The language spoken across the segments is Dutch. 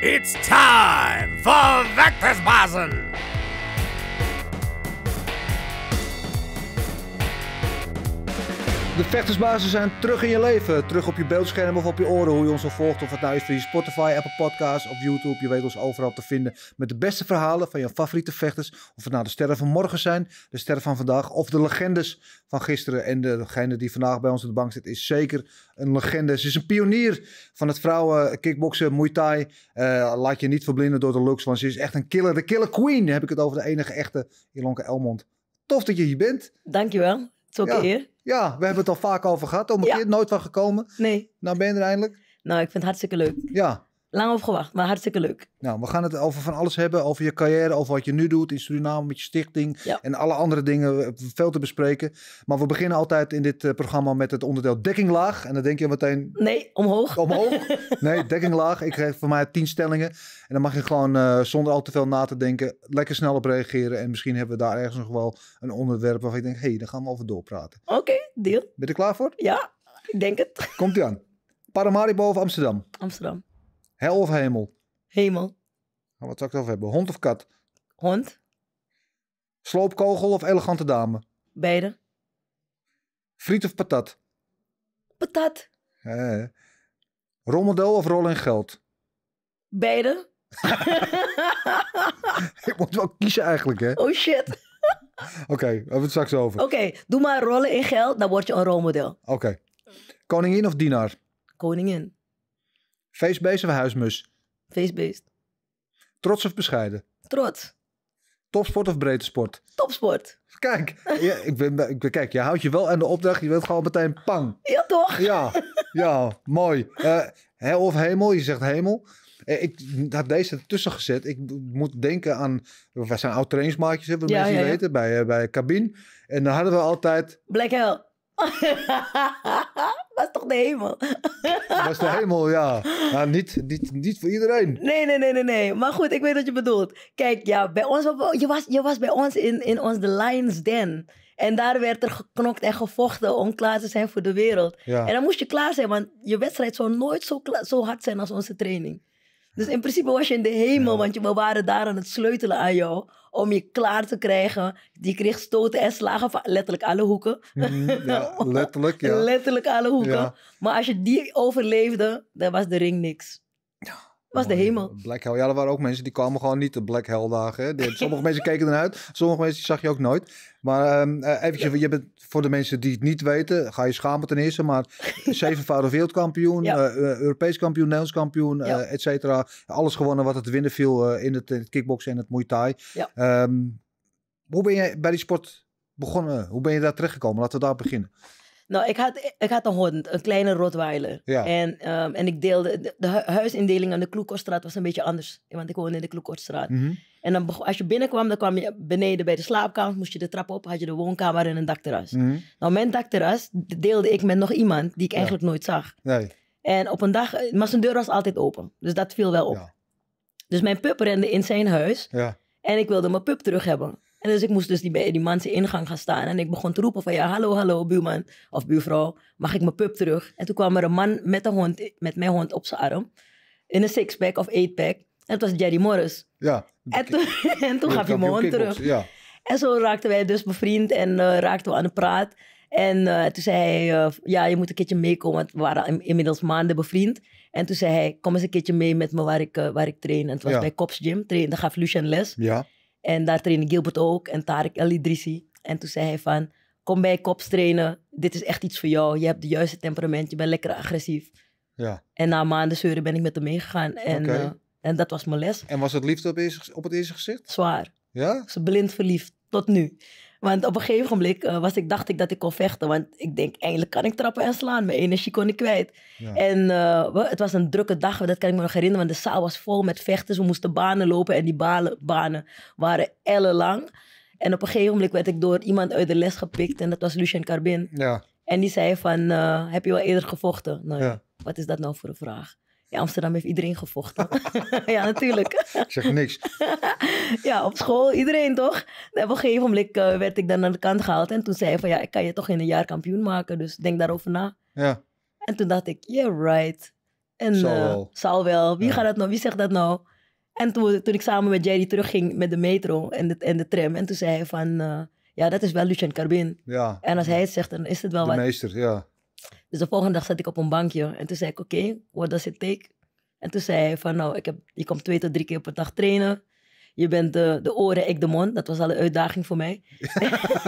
It's time for Vector's Basen! De vechtersbazen zijn terug in je leven. Terug op je beeldscherm of op je oren. Hoe je ons al volgt. Of het nou is via Spotify, Apple Podcasts of YouTube. Je weet ons overal te vinden. Met de beste verhalen van je favoriete vechters. Of het nou de sterren van morgen zijn. De sterren van vandaag. Of de legendes van gisteren. En degene die vandaag bij ons op de bank zit is zeker een legende. Ze is een pionier van het vrouwen eh, kickboksen, Muay Thai. Eh, laat je niet verblinden door de looks. Want ze is echt een killer. De killer queen heb ik het over. De enige echte Ilonka Elmond. Tof dat je hier bent. Dankjewel ja. we hebben het al vaak over gehad. Om een keer nooit van gekomen. Nee. Nou ben je er eindelijk. Nou, ik vind het hartstikke leuk. Ja lang op gewacht, maar hartstikke leuk. Nou, we gaan het over van alles hebben. Over je carrière, over wat je nu doet in Suriname met je stichting. En alle andere dingen, eh, veel te bespreken. Maar we beginnen altijd in dit eh, programma met het onderdeel dekkinglaag En dan denk je meteen... Nee, omhoog. Omhoog? Nee, dekkinglaag. Ik geef voor mij tien stellingen. En dan mag je gewoon eh, zonder al te veel na te denken, lekker snel op reageren. En misschien hebben we daar ergens nog wel een onderwerp waarvan ik denk, hé, hey, daar gaan we over doorpraten. Oké, okay, deal. Ben je er klaar voor? Ja, ik denk het. komt u aan. Paramaribo of Amsterdam? Amsterdam. Hel of hemel? Hemel. Nou, wat zou ik het over hebben? Hond of kat? Hond. Sloopkogel of elegante dame? Beide. Friet of patat? Patat. Eh. of rollen in geld? Beide. ik moet wel kiezen eigenlijk, hè? Oh shit. Oké, okay, we het straks over. Oké, doe maar rollen in geld, dan word je een rolmodel. Oké. Koningin of dienaar? Koningin. Feestbeest of huismus? Feestbeest. Trots of bescheiden? Trots. Topsport of breedte sport? Topsport. Kijk, ik ben, eh, ik, kijk, je houdt je wel aan de opdracht. Je wilt gewoon meteen pang. Ja, toch? Ja, ja mooi. Uh, eh, hel of hemel? Je zegt hemel. Eh, ik heb deze ertussen gezet. Ik moet denken aan. Wij zijn oud trainingsmaatjes, hebben we ja, mensen weten, bij, bij Cabin. En dan hadden we altijd. Black Hell was toch de hemel? was de hemel, ja. niet, niet, niet voor iedereen. Nee, nee, nee, nee, nee. Maar goed, ik weet wat je bedoelt. Kijk, ja, bij ons, je was, je was bij ons in, in ons The Lions Den. En daar werd er geknokt en gevochten om klaar te zijn voor de wereld. En dan moest je klaar zijn, want je wedstrijd zou nooit zo, zo hard zijn als onze training. Dus in principe was je in de hemel, want we waren daar aan het sleutelen aan jou. Om je klaar te krijgen. Die kreeg stoten en slagen van letterlijk alle hoeken. Mhm, ja, letterlijk, ja. letterlijk alle hoeken. Maar als je die overleefde, dan was de ring niks was de oh, hemel. Black Hell. Ja, er waren ook mensen die kwamen gewoon niet de Black Hell dagen. Sommige mensen keken eruit, sommige mensen zag je ook nooit. Maar ehm, eh, eventjes, je bent, voor de mensen die het niet weten, ga je schamen ten eerste. Maar zevenvoudig wereldkampioen, eh, eh, Europees kampioen, Nederlands kampioen, ja. et cetera. Alles gewonnen wat het winnen viel in het, in, het, kickboksen en het Muay Thai. Ehm, hoe ben je bij die sport begonnen? Hoe ben je daar gekomen? Laten we daar beginnen. Nou, ik had, ik had een hond, een kleine Rottweiler. En, ehm, en ik deelde, de, de huisindeling aan de Kloekortstraat was een beetje anders. Want ik woonde in de Kloekortstraat. Mhm. En dan, als je binnenkwam, dan kwam je beneden bij de slaapkamer, moest je de trap op, had je de woonkamer en een dakterras. Mhm. Nou, mijn dakterras deelde ik met nog iemand die ik eigenlijk nooit zag. En op een dag, eh, maar zijn deur was altijd open, dus dat viel wel op. Dus mijn pup rende in zijn huis. Ja. En ik wilde mijn pup terug hebben. En dus ik moest dus die, bij die manse ingang gaan staan. En ik begon te roepen van ja, hallo, hallo, buurman of buurvrouw. Mag ik mijn pup terug? En toen kwam er een man met een hond, met mijn hond op zijn arm. In een six-pack of eight-pack. En het was Jerry Morris. Ja. En toen, en toen gaf hij mijn hond terug. Ja. En zo raakten wij dus bevriend en eh, raakten we aan de praat. En eh, toen zei hij, eh, ja, je moet een keertje meekomen. Want we waren inmiddels maanden bevriend. En toen zei hij, kom eens een keertje mee met me waar ik, waar ik train. En het was bij cops Gym. Train, daar gaf Lucian les. Ja. En daar trainde Gilbert ook en Tarek El En toen zei hij van, kom bij kops trainen. Dit is echt iets voor jou. Je hebt de juiste temperament. Je bent lekker agressief. Ja. En na maanden zeuren ben ik met hem meegegaan. En, eh, en dat was mijn les. En was het liefde op, op het eerste gezicht? Zwaar. Ja? Ze blind verliefd. Tot nu. Want op een gegeven moment eh, was ik, dacht ik dat ik kon vechten. Want ik denk, eindelijk kan ik trappen en slaan. Mijn energie kon ik kwijt. En eh, het was een drukke dag, dat kan ik me nog herinneren. Want de zaal was vol met vechters. We moesten banen lopen en die banen, waren ellenlang. En op een gegeven moment werd ik door iemand uit de les gepikt. En dat was Lucien Carbin. Ja. En die zei van, eh, heb je wel eerder gevochten? Nou wat is dat nou voor een vraag? Ja, Amsterdam heeft iedereen gevochten. ja, natuurlijk. Ik zeg niks. ja, op school, iedereen toch? En op een gegeven moment eh, werd ik dan aan de kant gehaald. En toen zei hij van, ja, ik kan je toch in een jaar kampioen maken. Dus denk daarover na. Ja. En toen dacht ik, yeah, right. En zal eh, wel. zal wel. Wie gaat dat nou? Wie zegt dat nou? En toen, toen ik samen met Jerry terugging met de metro en de, en de tram. En toen zei hij van, eh, ja, dat is wel Lucien Carbin. Ja. En als hij het zegt, dan is het wel de wat. meester, ja. Dus de volgende dag zat ik op een bankje en toen zei ik, oké, okay, what does it take? En toen zei hij van, nou, ik heb, je komt twee tot drie keer per dag trainen. Je bent de, de oren, ik de mond. Dat was al een uitdaging voor mij.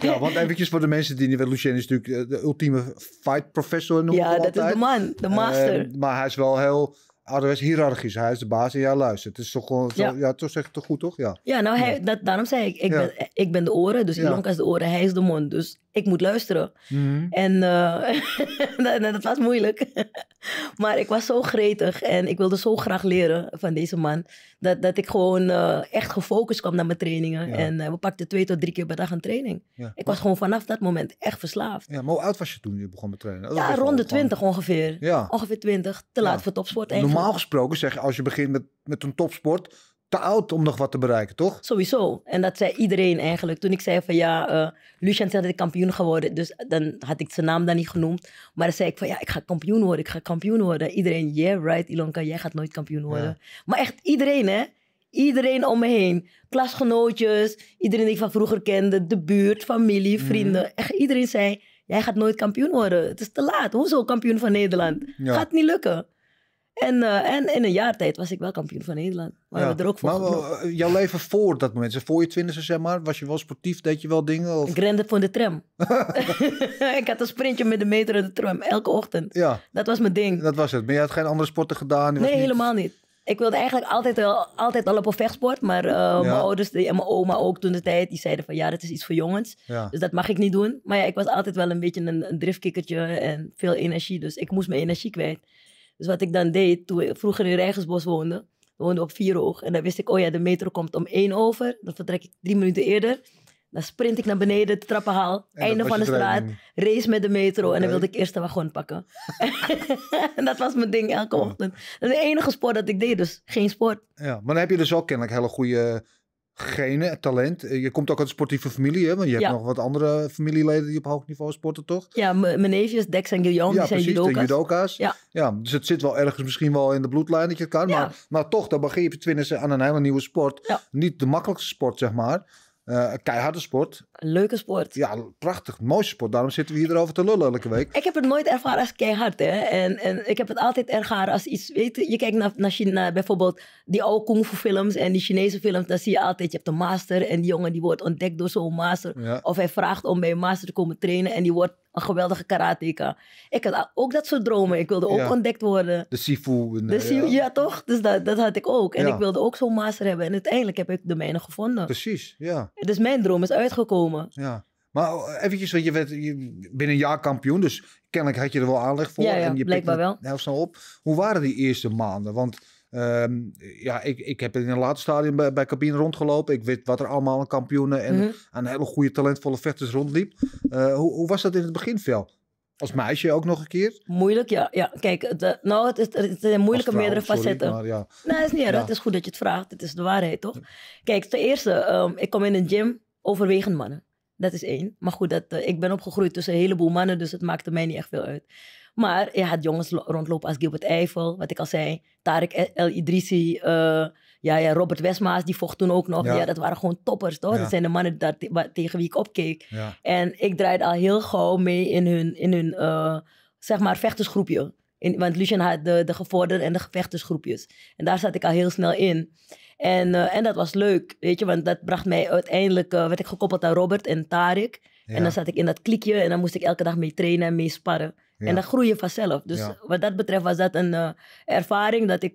Ja, want eventjes voor de mensen die niet weten, Lucien is natuurlijk eh, de ultieme fight professor. noemen. ja, dat is de man, de master. Ehm, maar hij is wel heel ouderwets ah, hiërarchisch. Hij is de baas en jij luistert. Het is toch gewoon, ja. Zo, ja, toch zeg ik toch goed, toch? Ja, ja nou, daarom zei ik, ik, ben, ik ben de oren, dus ja. Ilonka is de oren, hij is de mond. Dus ik moet luisteren. Mhm. En eh, dat was moeilijk. maar ik was zo gretig en ik wilde zo graag leren van deze man. Dat, dat ik gewoon eh, echt gefocust kwam naar mijn trainingen. En eh, we pakten twee tot drie keer per dag een training. Ik was gewoon vanaf dat moment echt verslaafd. Ja, maar hoe oud was je toen je begon met trainen? Dat ja, rond de twintig ongeveer. Ja. Ongeveer twintig. Te laat voor topsport. Eigenlijk. Normaal gesproken zeg je als je begint met, met een topsport te oud om nog wat te bereiken, toch? Sowieso. En dat zei iedereen eigenlijk. Toen ik zei van ja, uh, eh, Lucian zei dat ik kampioen geworden. Dus dan had ik zijn naam dan niet genoemd. Maar dan zei ik van ja, ik ga kampioen worden. Ik ga kampioen worden. Iedereen, yeah right Ilonka, jij gaat nooit kampioen worden. Maar echt iedereen hè. Iedereen om me heen. Klasgenootjes, iedereen die ik van vroeger kende. De buurt, familie, mhm. vrienden. Echt iedereen zei, jij gaat nooit kampioen worden. Het is te laat. Hoezo kampioen van Nederland? Gaat niet lukken. En, eh, en in een jaar tijd was ik wel kampioen van Nederland. Maar we er ook voor maar, eh, Jouw leven voor dat moment, voor je twintigste zeg maar, was je wel sportief, deed je wel dingen? Of? Ik rende voor de tram. ik had een sprintje met de meter en de tram, elke ochtend. Ja. Dat was mijn ding. Dat was het. Maar je had geen andere sporten gedaan? Nee, niet... helemaal niet. Ik wilde eigenlijk altijd, wel, altijd al op een vechtsport. Maar eh, mijn ouders en mijn oma ook toen de tijd, die zeiden van ja, dat is iets voor jongens. Ja. Dus dat mag ik niet doen. Maar ja, ik was altijd wel een beetje een, een driftkikkertje en veel energie. Dus ik moest mijn energie kwijt. Dus wat ik dan deed, toen ik vroeger in Rijgensbos woonde, woonde op Vieroog. En dan wist ik, oh ja, de metro komt om één over. Dan vertrek ik drie minuten eerder. Dan sprint ik naar beneden, de trappen einde van de straat, race met de metro. En dan wilde ik eerst de wagon pakken. en dat was mijn ding elke oh. ochtend. Dat is de enige sport dat ik deed, dus geen sport. Ja, maar dan heb je dus ook kennelijk hele goede genen, talent. Eh, je komt ook uit een sportieve familie, hè? Want je hebt nog wat andere familieleden die op hoog niveau sporten, toch? Ja, mijn neefjes, Dex en Guillaume, precies, zijn judoka's. De judoka's. Ja. ja, dus het zit wel ergens misschien wel in de bloedlijn dat je het kan. Maar, maar toch, dan begin je twinnen aan een hele nieuwe sport. Niet de makkelijkste sport, zeg maar. Eh, een keiharde sport. Een Leuke sport. Ja, prachtig. Mooie sport. Daarom zitten we hier erover te lullen elke week. Ik heb het nooit ervaren als keihard. Hè? En, en ik heb het altijd ervaren als iets... Weet, je, je kijkt naar, naar bijvoorbeeld. Die oude kung fu films en die Chinese films. Dan zie je altijd, je hebt een master. En die jongen die wordt ontdekt door zo'n master. Of hij vraagt om bij een master te komen trainen. En die wordt een geweldige karateka. Ik had ook dat soort dromen. Ik wilde ook ontdekt worden. De Sifu. Eh, ja. toch? Dus dat, dat had ik ook. En ik wilde ook zo'n master hebben. En uiteindelijk heb ik de mijne gevonden. Precies, ja. Dus mijn droom is uitgekomen. Ja. Maar oh, eventjes, want je werd binnen een jaar kampioen. Dus kennelijk had je er wel aanleg voor. Ja, ja en je blijkbaar wel. Heel snel op. Hoe waren die eerste maanden? Want Ehm, ja, ik, ik heb in een later stadium bij, bij cabine rondgelopen. Ik weet wat er allemaal aan kampioenen en mm aan hele goede talentvolle vechters rondliep. Eh, hoe, hoe was dat in het begin, Phil? Als meisje ook nog een keer? Moeilijk, ja. ja. Kijk, eh, nou, het is, een moeilijke meerdere facetten. Maar ja. Nee, is niet erg. Het is goed dat je het vraagt. Het is de waarheid, toch? Kijk, ten eerste, ehm, ik kom in een gym overwegend mannen. Dat is één. Maar goed, dat, eh, ik ben opgegroeid tussen een heleboel mannen, dus het maakte mij niet echt veel uit. Maar je had jongens rondlopen als Gilbert Eiffel, wat ik al zei. Tarek El Idrisi, eh, ja, ja, Robert Westmaas, die vocht toen ook nog. Ja, dat waren gewoon toppers, toch? Dat zijn de mannen daar tegen wie ik opkeek. En ik draaide al heel gauw mee in hun, in hun eh, zeg maar, vechtersgroepje. In, want Lucien had de, de gevorderde en de gevechtersgroepjes. En daar zat ik al heel snel in. En, eh, en dat was leuk, weet je, want dat bracht mij uiteindelijk, werd ik gekoppeld aan Robert en Tarek. En dan zat ik in dat klikje en dan moest ik elke dag mee trainen en mee sparren. En dan groei je vanzelf. Dus wat dat betreft was dat een eh, ervaring dat ik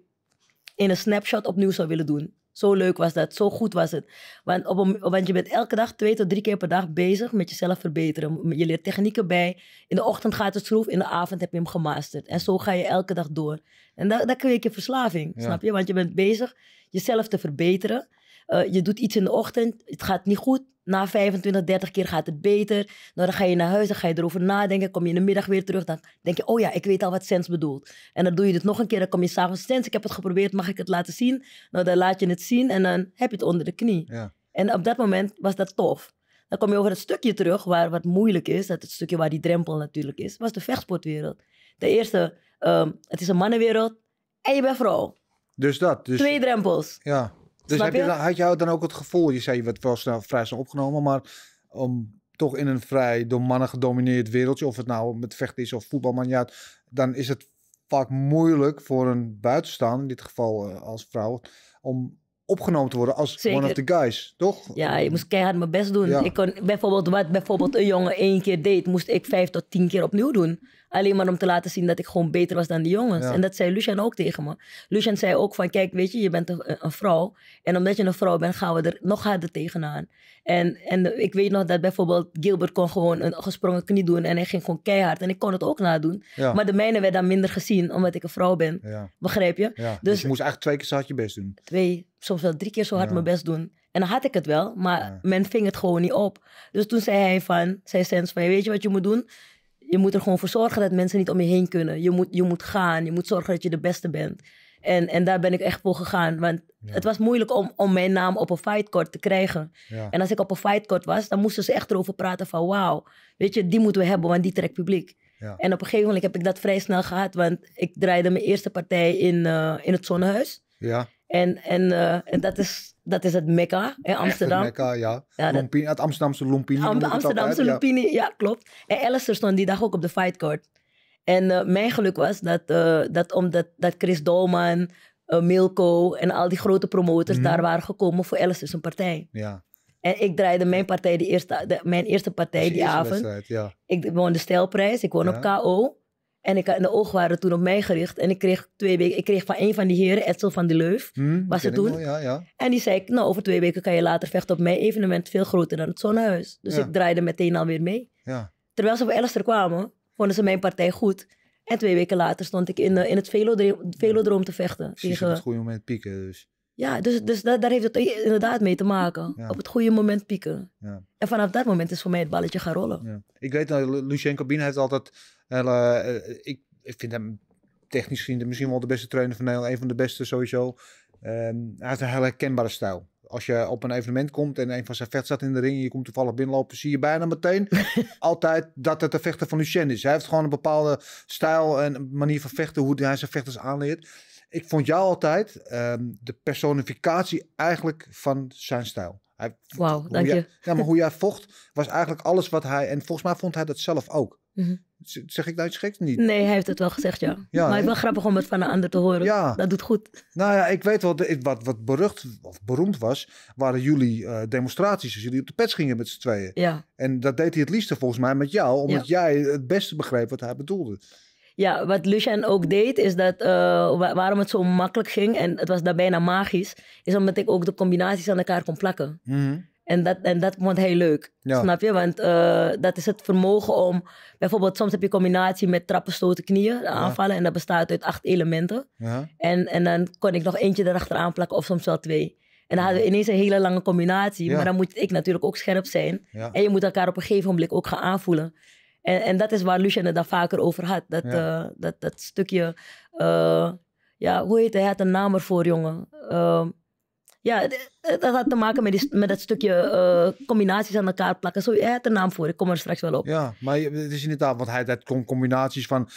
in een snapshot opnieuw zou willen doen. Zo leuk was dat, zo goed was het. Want, op je bent elke dag twee tot drie keer per dag bezig met jezelf verbeteren. Je leert technieken bij. In de ochtend gaat het schroef, in de avond heb je hem gemasterd. En zo ga je elke dag door. En dat dat kweek je verslaving, snap je? Want je bent bezig jezelf te verbeteren. Eh, je doet iets in de ochtend, het gaat niet goed. Na 25, 30 keer gaat het beter. Nou, dan ga je naar huis, dan ga je erover nadenken. Kom je in de middag weer terug, dan denk je... oh ja, ik weet al wat sens bedoelt. En dan doe je het nog een keer, dan kom je s'avonds... sens, ik heb het geprobeerd, mag ik het laten zien? Nou, dan laat je het zien en dan heb je het onder de knie. Ja. En op dat moment was dat tof. Dan kom je over het stukje terug waar wat moeilijk is. Dat het stukje waar die drempel natuurlijk is. was de vechtsportwereld. De eerste, ehm, het is een mannenwereld en je bent vrouw. Dus dat. Dus... Twee drempels. Ja. Dus heb had je dan ook het gevoel, je zei je werd wel snel, vrij snel opgenomen, maar om toch in een vrij door mannen gedomineerd wereldje, of het nou met vechten is of voetbalman, dan is het vaak moeilijk voor een buitenstaander, in dit geval eh, als vrouw, om opgenomen te worden als one of the guys, toch? Ja, ik moest keihard mijn best doen. Ik kon bijvoorbeeld wat bijvoorbeeld een jongen één keer deed, moest ik vijf tot tien keer opnieuw doen. Alleen maar om te laten zien dat ik gewoon beter was dan die jongens. En dat zei Lucian ook tegen me. Lucian zei ook van, kijk, weet je, je bent een, een, vrouw. En omdat je een vrouw bent, gaan we er nog harder tegenaan. En, en ik weet nog dat bijvoorbeeld Gilbert kon gewoon een gesprongen knie doen. En hij ging gewoon keihard. En ik kon het ook nadoen. Maar de mijne werd dan minder gezien, omdat ik een vrouw ben. Ja. Begrijp je? Dus, dus, je moest eigenlijk twee keer zo hard je best doen. Twee, soms wel drie keer zo hard mijn best doen. En dan had ik het wel, maar men ving het gewoon niet op. Dus toen zei hij van, zei Sens van, weet je wat je moet doen? je moet er gewoon voor zorgen dat mensen niet om je heen kunnen. Je moet, je moet gaan, je moet zorgen dat je de beste bent. En, en daar ben ik echt voor gegaan. Want het was moeilijk om, om mijn naam op een fightcourt te krijgen. En als ik op een fightcourt was, dan moesten ze echt erover praten van... wauw, weet je, die moeten we hebben, want die trekt publiek. En op een gegeven moment heb ik dat vrij snel gehad. Want ik draaide mijn eerste partij in, eh, in het Zonnehuis. Ja. En, en, eh, en dat is dat is het Mekka, in Amsterdam. het Mekka, ja. ja het Amsterdamse Lumpini. Amsterdamse Lumpini, ja. klopt. En Alistair stond die dag ook op de fightcard En eh, mijn geluk was dat, eh, dat omdat dat Chris Dolman, uh, Milko en al die grote promoters mhm. daar waren gekomen voor zijn partij. Ja. En ik draaide mijn partij, die eerste, de, mijn eerste partij die, avond. Ja. Ik won de stijlprijs, ik won op KO. En ik, en de ogen waren toen op mij gericht. En ik kreeg twee weken, ik kreeg van een van die heren, Edsel van de Leuf, hmm, was het toen. ja, ja. En die zei, nou over twee weken kan je later vechten op mijn evenement, veel groter dan het Zonnehuis. Dus ik draaide meteen alweer mee. Terwijl ze op Elster kwamen, vonden ze mijn partij goed. En twee weken later stond ik in, in het velodroom, te vechten. Precies tegen, op het goede moment pieken dus. Ja, dus, dus daar, heeft het inderdaad mee te maken. Op het goede moment pieken. Ja. En vanaf dat moment is voor mij het balletje gaan rollen. Ja. Ik weet dat Lucien Cabin heeft altijd... Uh, ik, ik vind hem technisch gezien misschien wel de beste trainer van Nederland. Een van de beste sowieso. Ehm, hij heeft een heel herkenbare stijl. Als je op een evenement komt en een van zijn vechters staat in de ring... en je komt toevallig binnenlopen, zie je bijna meteen altijd dat het de vechter van Lucien is. Hij heeft gewoon een bepaalde stijl en manier van vechten... hoe hij zijn vechters aanleert. Ik vond jou altijd ehm, de personificatie eigenlijk van zijn stijl. Wauw, dank je. Ja, maar hoe jij vocht was eigenlijk alles wat hij... En volgens mij vond hij dat zelf ook. Mhm. Zeg ik dat nou iets geks? Niet. Nee, hij heeft het wel gezegd, ja. ja maar het is wel grappig om het van een ander te horen. Ja. Dat doet goed. Nou ja, ik weet wel, wat, wat berucht of beroemd was, waren jullie eh, demonstraties. Als jullie op de pets gingen met z'n tweeën. Ja. En dat deed hij het liefste volgens mij met jou, omdat jij het beste begreep wat hij bedoelde. Ja, wat Lucien ook deed, is dat eh, waarom het zo makkelijk ging en het was daar bijna magisch, is omdat ik ook de combinaties aan elkaar kon plakken. Mhm. En dat, en dat vond hij leuk. Snap je? Want eh, dat is het vermogen om. Bijvoorbeeld, soms heb je combinatie met trappen, stoten, knieën, aanvallen. En dat bestaat uit acht elementen. Ja. En, en dan kon ik nog eentje aan plakken, of soms wel twee. En dan hadden we ineens een hele lange combinatie. Maar dan moet ik natuurlijk ook scherp zijn. En je moet elkaar op een gegeven moment ook gaan aanvoelen. En, en dat is waar Lucien het dan vaker over had. Dat, eh, dat, dat stukje, eh, ja, hoe heet hij? Hij had een naam ervoor, jongen. Ehm, ja, eh, dat had te maken met, die, met dat stukje combinaties aan elkaar plakken. Zo, hij had een naam voor, ik kom er straks wel op. Ja, maar het is inderdaad, want hij had combinaties van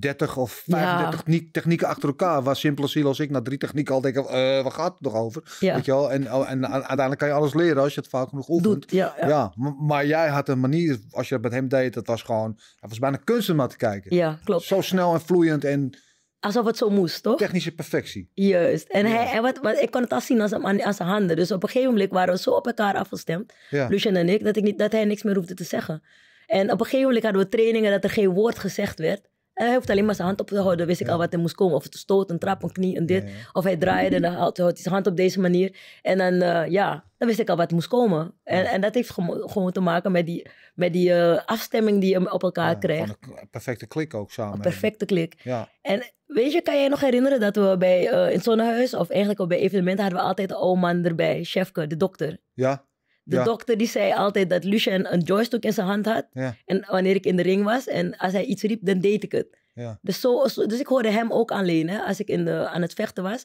30 of 35 ja. technieken achter elkaar. Waar simpel ziel als ik na drie technieken al denk, uh, waar gaat het nog over? Weet je wel? En, oh, en uiteindelijk kan je alles leren als je het vaak genoeg oefent. Doet, ja, ja. maar jij had een manier, als je dat met hem deed, dat was gewoon, dat was bijna kunst om te kijken. Ja, klopt. Zo snel en vloeiend en... Alsof het zo moest, toch? Technische perfectie. Juist. En, hij, en wat, ik kon het al zien als handen. Dus op een gegeven moment waren we zo op elkaar afgestemd, Lucien en ik, dat, ik niet, dat hij niks meer hoefde te zeggen. En op een gegeven moment hadden we trainingen dat er geen woord gezegd werd. Eh, hij hoeft alleen maar zijn hand op te houden. wist ik al wat er moest komen. Of het stoot, een trap, een knie, een dit. Of hij draaide en dan houdt hij zijn hand op deze manier. En dan, eh, ja, dan wist ik al wat moest komen. En, en dat heeft gewoon te maken met die, met die eh, afstemming die je op elkaar krijgt. Een perfecte klik ook samen. Een perfecte klik. Ja. En weet je, kan jij nog herinneren dat we bij, in het zonnehuis... of eigenlijk ook bij evenementen hadden we altijd de oom man erbij. Chefke, de dokter. Ja. De dokter die zei altijd dat Lucien een joystick in zijn hand had. En wanneer ik in de ring was en als hij iets riep, dan deed ik het. Ja. Dus, zo, dus ik hoorde hem ook alleen hè, als ik in de, aan het vechten was.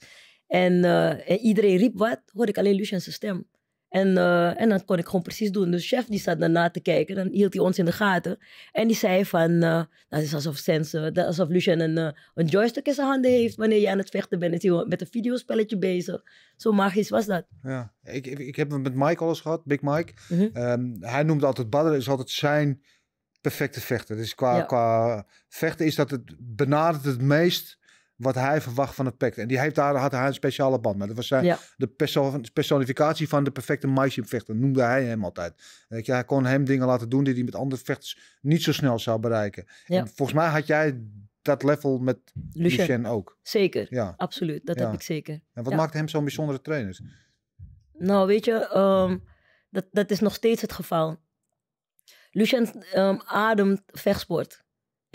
En, eh, en iedereen riep wat, hoorde ik alleen Lucien's stem. En, eh, en dat kon ik gewoon precies doen. Dus de chef die zat daarna te kijken. Dan hield hij ons in de gaten. En die zei van, eh, nou, eh, dat is alsof, Sense, alsof Lucien een, een joystick in zijn handen heeft. Wanneer je aan het vechten bent, is hij met een videospelletje bezig. Zo magisch was dat. Ja, ik, ik heb met Mike alles gehad, Big Mike. Mhm. Ehm, hij noemde altijd Badr, is altijd zijn perfecte vechter. Dus qua, qua vechten is dat het benadert het meest wat hij verwacht van het pact. En die heeft daar, had hij een speciale band met. Dat was zijn, eh, de personificatie van de perfecte maisje-vechter, noemde hij hem altijd. je, hij kon hem dingen laten doen die hij met andere vechters niet zo snel zou bereiken. volgens mij had jij dat level met Lucien, ook. Zeker, ja. absoluut. Dat heb ik zeker. En wat maakte hem zo'n bijzondere trainer? Nou, weet je, ehm, dat, dat is nog steeds het geval. Lucien um, ademt vechtsport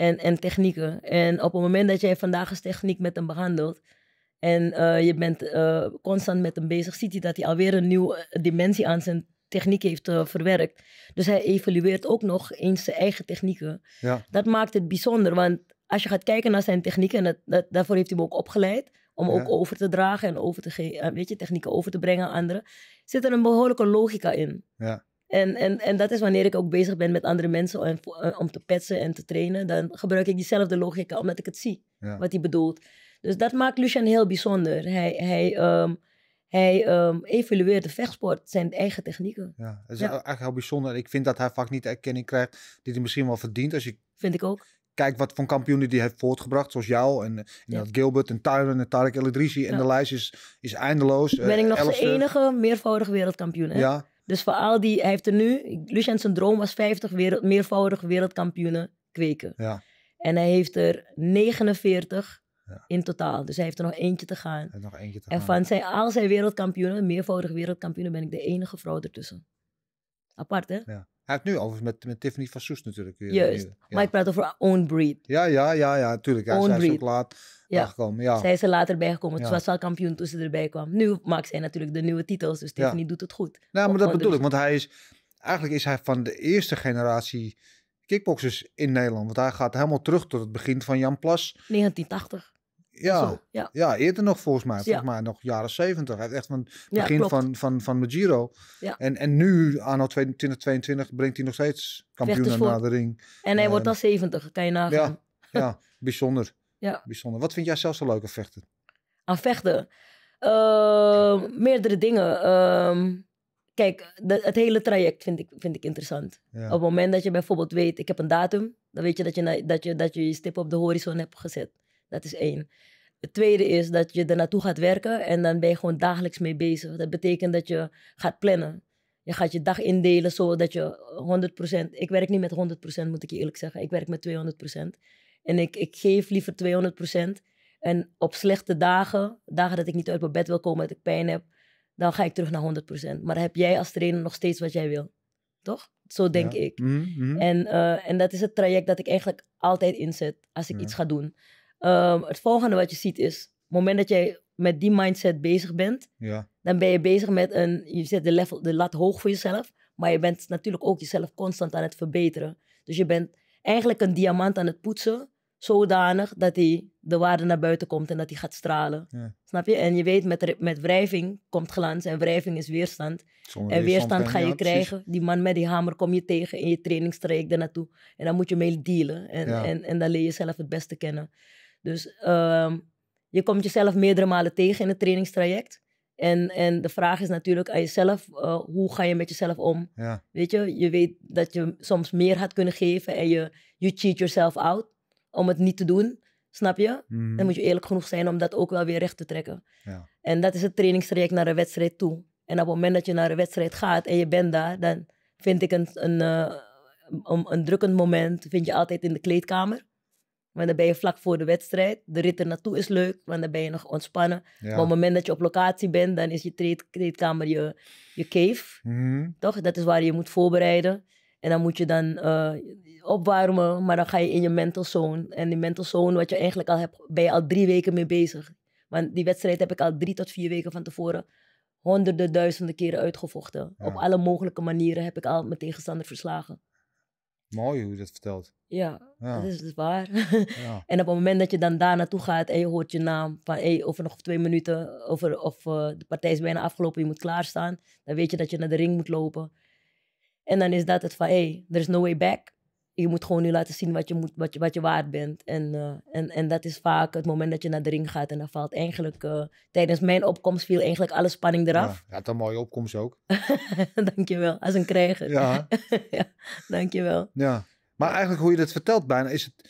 en, en technieken. En op het moment dat jij vandaag een techniek met hem behandelt en eh, je bent eh, constant met hem bezig, ziet hij dat hij alweer een nieuwe eh, dimensie aan zijn techniek heeft verwerkt. Dus hij evalueert ook nog eens zijn eigen technieken. Ja. Dat maakt het bijzonder, want als je gaat kijken naar zijn technieken, en dat, daarvoor heeft hij me ook opgeleid, om ook over te dragen en over te weet je, technieken over te brengen aan anderen, zit er een behoorlijke logica in. Ja. En, en, en dat is wanneer ik ook bezig ben met andere mensen om, eh, om te petsen en te trainen. Dan gebruik ik diezelfde logica omdat ik het zie, wat hij bedoelt. Dus dat maakt Lucian heel bijzonder. Hij, hij, ehm, hij um, evalueert de vechtsport, zijn eigen technieken. Ja, dat is echt eigenlijk heel bijzonder. En ik vind dat hij vaak niet de erkenning krijgt die hij misschien wel verdient. Als je vind ik ook. Kijk wat voor kampioenen die heeft voortgebracht, zoals jou en, en eh, Gilbert en Tyron en Tarek El En de lijst is, is eindeloos. Ben ik eh, nog de enige meervoudige wereldkampioen. Hè? Ja, dus voor al die, hij heeft er nu, Lucien zijn droom was 50 wereld, wereldkampioenen kweken. Ja. En hij heeft er 49 in totaal. Dus hij heeft er nog eentje te gaan. nog eentje te en gaan. van zijn, al zijn wereldkampioenen, meervoudige wereldkampioenen, ben ik de enige vrouw ertussen. Apart hè? Ja. Hij heeft nu overigens met, met Tiffany van Soest natuurlijk. Eh, Juist, ja. maar ik praat over Own Breed. Ja, ja, ja, ja, natuurlijk. Ja, zij breed. is ook laat ja. gekomen. Ja. Zij is er later bijgekomen. het was wel kampioen toen ze erbij kwam. Nu maakt zij natuurlijk de nieuwe titels, dus Tiffany doet het goed. Nou, maar dat bedoel ik, want hij is... Eigenlijk is hij van de eerste generatie kickboxers in Nederland. Want hij gaat helemaal terug tot het begin van Jan Plas. 1980. Ja, ja. eerder nog volgens mij. nog jaren zeventig. echt van het begin van, van, van de Giro. En, en nu, anno 2022, brengt hij nog steeds kampioenen naar de ring. En hij wordt dan 70, kan je nagaan. Ja, bijzonder. ja. bijzonder. Wat vind jij zelf zo leuk aan vechten? Aan vechten? Ehm, meerdere dingen. Ehm, kijk, de, het hele traject vind ik, vind ik interessant. Op het moment dat je bijvoorbeeld weet, ik heb een datum. Dan weet je dat je, dat je, dat je, je stip op de horizon hebt gezet. Dat is één. Het tweede is dat je er naartoe gaat werken en dan ben je gewoon dagelijks mee bezig. Dat betekent dat je gaat plannen. Je gaat je dag indelen zodat je 100%. Ik werk niet met 100%, moet ik je eerlijk zeggen. Ik werk met 200%. En ik, ik geef liever 200%. En op slechte dagen, dagen dat ik niet uit mijn bed wil komen, dat ik pijn heb, dan ga ik terug naar 100%. Maar heb jij als trainer nog steeds wat jij wil. Toch? Zo denk ik. Mm-hmm. en, eh, en dat is het traject dat ik eigenlijk altijd inzet als ik iets ga doen. Ehm, het volgende wat je ziet is, op het moment dat jij met die mindset bezig bent, ja. dan ben je bezig met een, je zet de, level, de lat hoog voor jezelf, maar je bent natuurlijk ook jezelf constant aan het verbeteren. Dus je bent eigenlijk een diamant aan het poetsen, zodanig dat hij de waarde naar buiten komt en dat hij gaat stralen. Snap je? En je weet, met, met wrijving komt glans en wrijving is weerstand. en weerstand ga je krijgen. Die man met die hamer kom je tegen in je trainingstraject daarnaartoe. En dan moet je mee dealen en, en, en dan leer je zelf het beste kennen. Dus ehm, je komt jezelf meerdere malen tegen in het trainingstraject. En, en de vraag is natuurlijk aan jezelf, eh, hoe ga je met jezelf om? Ja. Weet je, je weet dat je soms meer had kunnen geven en je, you cheat yourself out om het niet te doen. Snap je? Mhm. Dan moet je eerlijk genoeg zijn om dat ook wel weer recht te trekken. Ja. En dat is het trainingstraject naar een wedstrijd toe. En op het moment dat je naar een wedstrijd gaat en je bent daar, dan vind ik een, een, een, eh, een drukkend moment, vind je altijd in de kleedkamer. Want dan ben je vlak voor de wedstrijd. De rit er naartoe is leuk, want dan ben je nog ontspannen. Maar op het moment dat je op locatie bent, dan is je treedkamer je, je cave. Mhm. Toch? Dat is waar je moet voorbereiden. En dan moet je dan eh, opwarmen, maar dan ga je in je mental zone. En die mental zone, wat je eigenlijk al hebt, ben je al drie weken mee bezig. Want die wedstrijd heb ik al drie tot vier weken van tevoren honderden, duizenden keren uitgevochten. Op alle mogelijke manieren heb ik al mijn tegenstander verslagen. Mooi hoe je dat vertelt. Ja, dat is dus waar. Ja. en op het moment dat je dan daar naartoe gaat en je hoort je naam van hey, over nog twee minuten over, of eh, de partij is bijna afgelopen, je moet klaarstaan, dan weet je dat je naar de ring moet lopen. En dan is dat het van hey, there's no way back je moet gewoon nu laten zien wat je, moet, wat je, wat je waard bent. En, eh, en, en dat is vaak het moment dat je naar de ring gaat. En dan valt eigenlijk, eh, tijdens mijn opkomst viel eigenlijk alle spanning eraf. Ja, dat een mooie opkomst ook. dankjewel, als een krijger. Ja. ja, dankjewel. Ja, maar eigenlijk hoe je dat vertelt bijna, is het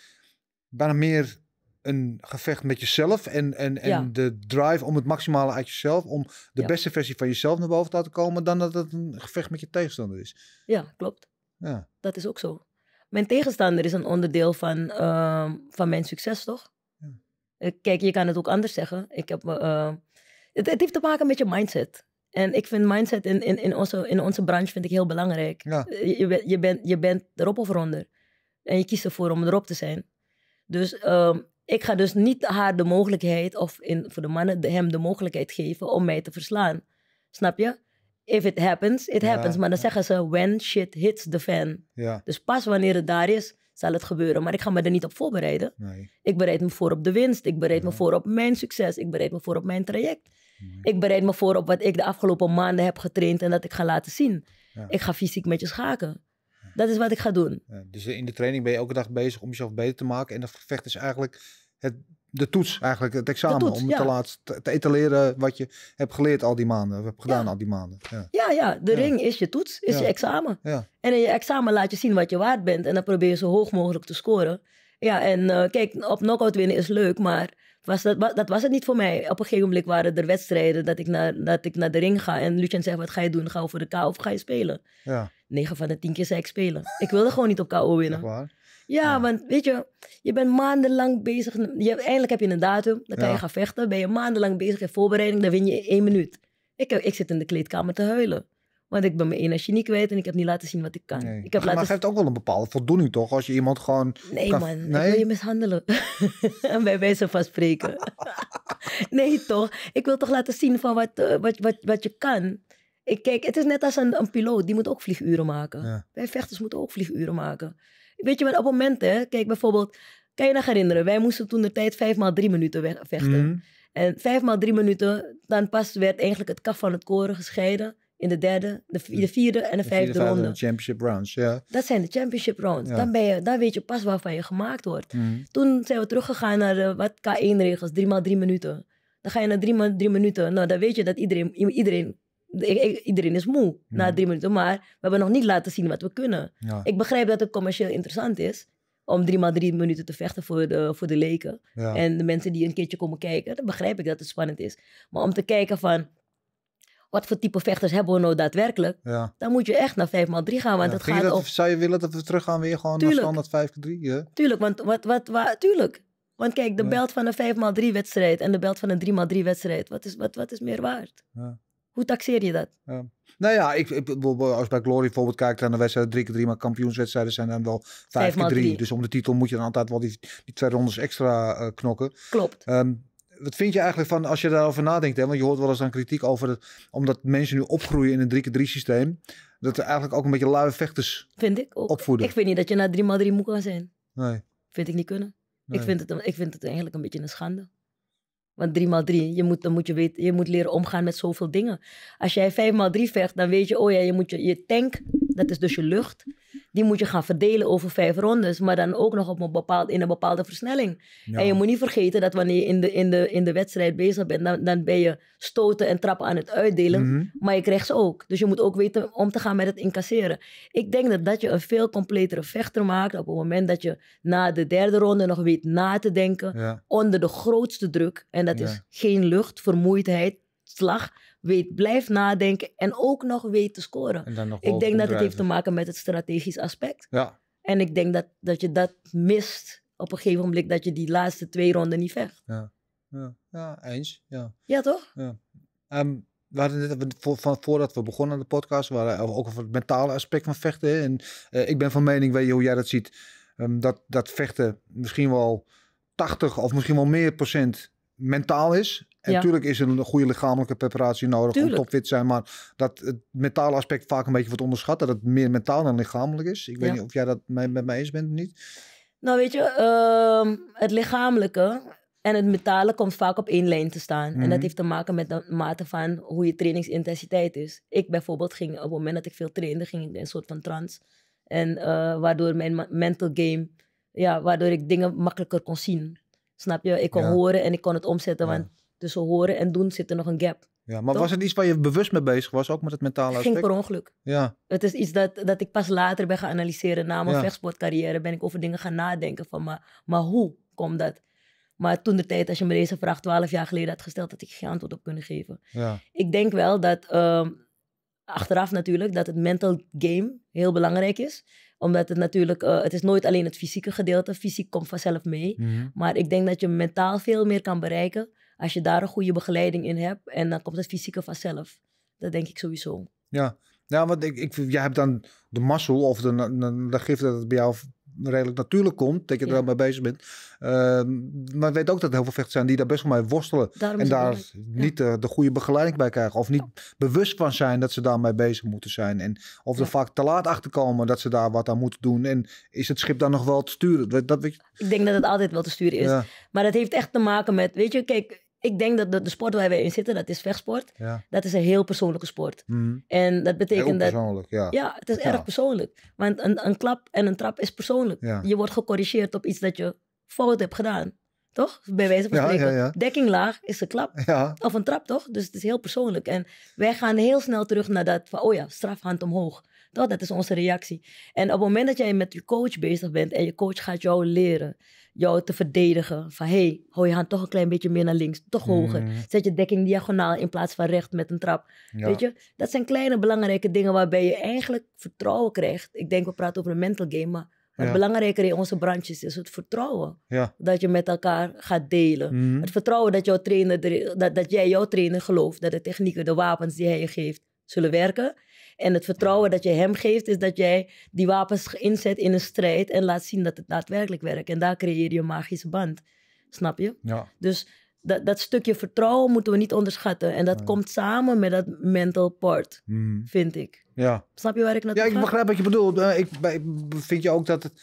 bijna meer een gevecht met jezelf. En, en, en de drive om het maximale uit jezelf, om de beste versie van jezelf naar boven te laten komen, dan dat het een gevecht met je tegenstander is. Ja, klopt. Ja. Dat is ook zo mijn tegenstander is een onderdeel van, ehm, van mijn succes, toch? Ja. Eh, kijk, je kan het ook anders zeggen. Ik heb, eh, het, heeft te maken met je mindset. En ik vind mindset in, in, in, onze, in onze branche vind ik heel belangrijk. Eh, je, je, bent, je bent erop of eronder. En je kiest ervoor om erop te zijn. Dus ehm, ik ga dus niet haar de mogelijkheid, of in, voor de mannen hem de mogelijkheid geven om mij te verslaan. Snap je? if it happens, it happens. Maar dan zeggen ze when shit hits the fan. Dus pas wanneer het daar is, zal het gebeuren. Maar ik ga me er niet op voorbereiden. Nee. Ik bereid me voor op de winst. Ik bereid me voor op mijn succes. Ik bereid me voor op mijn traject. Ik bereid me voor op wat ik de afgelopen maanden heb getraind en dat ik ga laten zien. Ik ga fysiek met je schaken. Dat is wat ik ga doen. dus in de training ben je elke dag bezig om jezelf beter te maken. En dat gevecht is eigenlijk het de toets eigenlijk, het examen. om te laten te etaleren wat je hebt geleerd al die maanden, hebt gedaan al die maanden. Ja, ja, ja de ring is je toets, is je examen. En in je examen laat je zien wat je waard bent. En dan probeer je zo hoog mogelijk te scoren. Ja, en eh, kijk, op knockout winnen is leuk, maar was dat, was, dat was het niet voor mij. Op een gegeven moment waren er wedstrijden dat ik naar, dat ik naar de ring ga. En Lucien zegt, wat ga je doen? Ga je voor de KO of ga je spelen? Ja. 9 van de 10 keer zei ik spelen. Ik wilde gewoon niet op KO winnen. Ja, want weet je, je bent maandenlang bezig. Je, eindelijk heb je een datum, dan kan je gaan vechten. Ben je maandenlang bezig in voorbereiding, dan win je één minuut. Ik, ik zit in de kleedkamer te huilen. Want ik ben mijn energie niet kwijt en ik heb niet laten zien wat ik kan. Ik heb maar, het maar geeft ook wel een bepaalde voldoening toch? Als je iemand gewoon... Nee man, ik wil je mishandelen. en bij wijze van spreken. nee toch? Ik wil toch laten zien van wat, eh, wat, wat, wat je kan. Ik, kijk, het is net als een, piloot. Die moet ook vlieguren maken. Wij vechters moeten ook vlieguren maken. Weet je wat, op momenten, kijk bijvoorbeeld, kan je nog herinneren, wij moesten toen de tijd 5 maal drie minuten vechten. Mhm. En vijf maal drie minuten, dan pas werd eigenlijk het kaf van het koren gescheiden in de derde, de, vierde en de, de vijfde ronde. De championship rounds, ja. Dat zijn de championship rounds. Dan, dan weet je pas waarvan je gemaakt wordt. Mhm. Toen zijn we teruggegaan naar de, wat K1-regels, drie maal drie minuten. Dan ga je naar drie maal 3 minuten. Nou, dan weet je dat iedereen, iedereen iedereen is moe na drie minuten, maar we hebben nog niet laten zien wat we kunnen. Ik begrijp dat het commercieel interessant is om drie maal drie minuten te vechten voor de, voor de leken. En de mensen die een keertje komen kijken, dan begrijp ik dat het spannend is. Maar om te kijken van, wat voor type vechters hebben we nou daadwerkelijk? Dan moet je echt naar 5 x 3 gaan. Want ja, gaat op... Zou je willen dat we terug gaan weer gewoon naar standaard 5 x 3? Tuurlijk, want, wat, wat, wat, tuurlijk. want kijk, de belt van een 5 x 3 wedstrijd en de belt van een 3 x 3 wedstrijd, wat is, wat, wat is meer waard? Ja. Hoe taxeer je dat? Nou ja, ik, ik, als bij Glory bijvoorbeeld kijkt naar de wedstrijd, drie keer drie, maar kampioenswedstrijden zijn dan wel vijf, keer drie. Dus om de titel moet je dan altijd wel die, die twee rondes extra eh, knokken. Klopt. Ehm, wat vind je eigenlijk van als je daarover nadenkt? Hè? Want je hoort wel eens aan kritiek over dat, omdat mensen nu opgroeien in een 3 keer 3 systeem, dat er eigenlijk ook een beetje luie vechters vind ik opvoeden. Ik vind niet dat je na 3x3 moet gaan zijn. Nee. Vind ik niet kunnen. Ik, vind het, ik vind het eigenlijk een beetje een schande. Want 3 x 3, je moet, dan moet je, weten, je moet leren omgaan met zoveel dingen. Als jij 5 x 3 vecht, dan weet je, oh ja, je moet je, je tank dat is dus je lucht. Die moet je gaan verdelen over vijf rondes, maar dan ook nog op een bepaald, in een bepaalde versnelling. En je moet niet vergeten dat wanneer je in de, in de, in de wedstrijd bezig bent, dan, dan ben je stoten en trappen aan het uitdelen, mhm. maar je krijgt ze ook. Dus je moet ook weten om te gaan met het incasseren. Ik denk dat dat je een veel completere vechter maakt op het moment dat je na de derde ronde nog weet na te denken onder de grootste druk. En dat is geen lucht, vermoeidheid, slag weet, blijft nadenken en ook nog weten te scoren. ik denk dat het heeft te maken met het strategisch aspect. Ja. En ik denk dat, dat je dat mist op een gegeven moment dat je die laatste twee ronden niet vecht. Ja, ja, ja eens. Ja, ja toch? Ja. Ehm, we hadden net, voor, van, voordat we begonnen aan de podcast, we hadden ook over het mentale aspect van vechten. En eh, ik ben van mening, weet je hoe jij dat ziet, um, dat, dat vechten misschien wel 80 of misschien wel meer procent mentaal is. En natuurlijk is er een goede lichamelijke preparatie nodig om topfit te zijn. Maar dat het mentale aspect vaak een beetje wordt onderschat. Dat het meer mentaal dan lichamelijk is. Ik weet niet of jij dat mee, met mij eens bent of niet. Nou weet je, ehm, het lichamelijke en het mentale komt vaak op één lijn te staan. En dat mhm. heeft te maken met de mate van hoe je trainingsintensiteit is. Ik bijvoorbeeld ging op het moment dat ik veel trainde, ging ik in een soort van trance. En eh, waardoor mijn mental game, ja, waardoor ik dingen makkelijker kon zien. Snap je? Ik kon horen en ik kon het omzetten. Want tussen horen en doen zit er nog een gap. Ja, maar was het iets waar je bewust mee bezig was, ook met het mentale aspect? Het ging per ongeluk. Ja. Het is iets dat, dat ik pas later ben gaan analyseren. Na mijn ja. vechtsportcarrière ben ik over dingen gaan nadenken van, maar, maar hoe komt dat? Maar toen de tijd, als je me deze vraag twaalf jaar geleden had gesteld, had ik geen antwoord op kunnen geven. Ja. Ik denk wel dat, ehm, achteraf natuurlijk, dat het mental game heel belangrijk is. Omdat het natuurlijk, eh, het is nooit alleen het fysieke gedeelte. Fysiek komt vanzelf mee. Mhm. Maar ik denk dat je mentaal veel meer kan bereiken als je daar een goede begeleiding in hebt en dan komt het fysieke vanzelf. Dat denk ik sowieso. Ja, nou, want ik, ik, jij hebt dan de mazzel of de, de, de, dat het bij jou redelijk natuurlijk komt, dat je er al mee bezig bent. Ehm, maar ik weet ook dat er heel veel vechters zijn die daar best wel mee worstelen. en daar niet eh, de, goede begeleiding bij krijgen. Of niet bewust van zijn dat ze daarmee bezig moeten zijn. En of er vaak te laat achter komen dat ze daar wat aan moeten doen. En is het schip dan nog wel te sturen? Dat, dat Ik denk dat het altijd wel te sturen is. Maar dat heeft echt te maken met, weet je, kijk, ik denk dat de, de, sport waar wij in zitten, dat is vechtsport, ja. dat is een heel persoonlijke sport. Mm. En dat betekent dat... persoonlijk, ja. Ja, het is erg persoonlijk. Want een, klap en een trap is persoonlijk. Je wordt gecorrigeerd op iets dat je fout hebt gedaan. Toch? Bij wijze van spreken. Dekking laag is een klap. Of een trap, toch? Dus het is heel persoonlijk. En wij gaan heel snel terug naar dat van, oh ja, strafhand omhoog. Toch? Dat is onze reactie. En op het moment dat jij met je coach bezig bent en je coach gaat jou leren jou te verdedigen. Van hé, hey, hou je hand toch een klein beetje meer naar links, toch hoger. Hmm. Zet je dekking diagonaal in plaats van recht met een trap. Weet je, dat zijn kleine belangrijke dingen waarbij je eigenlijk vertrouwen krijgt. Ik denk, we praten over een mental game, maar het ja. belangrijker in onze branches is het vertrouwen. Dat je met elkaar gaat delen. Hmm. Het vertrouwen dat, jouw trainer, dat, dat jij jouw trainer gelooft. Dat de technieken, de wapens die hij je geeft, zullen werken. En het vertrouwen dat je hem geeft, is dat jij die wapens inzet in een strijd en laat zien dat het daadwerkelijk werkt. En daar creëer je een magische band. Snap je? Ja. Dus dat, dat stukje vertrouwen moeten we niet onderschatten. En dat komt samen met dat mental part, mhm. vind ik. Ja. Snap je waar ik naartoe Ja, ik begrijp wat je bedoelt. Eh, ik, vind je ook dat het,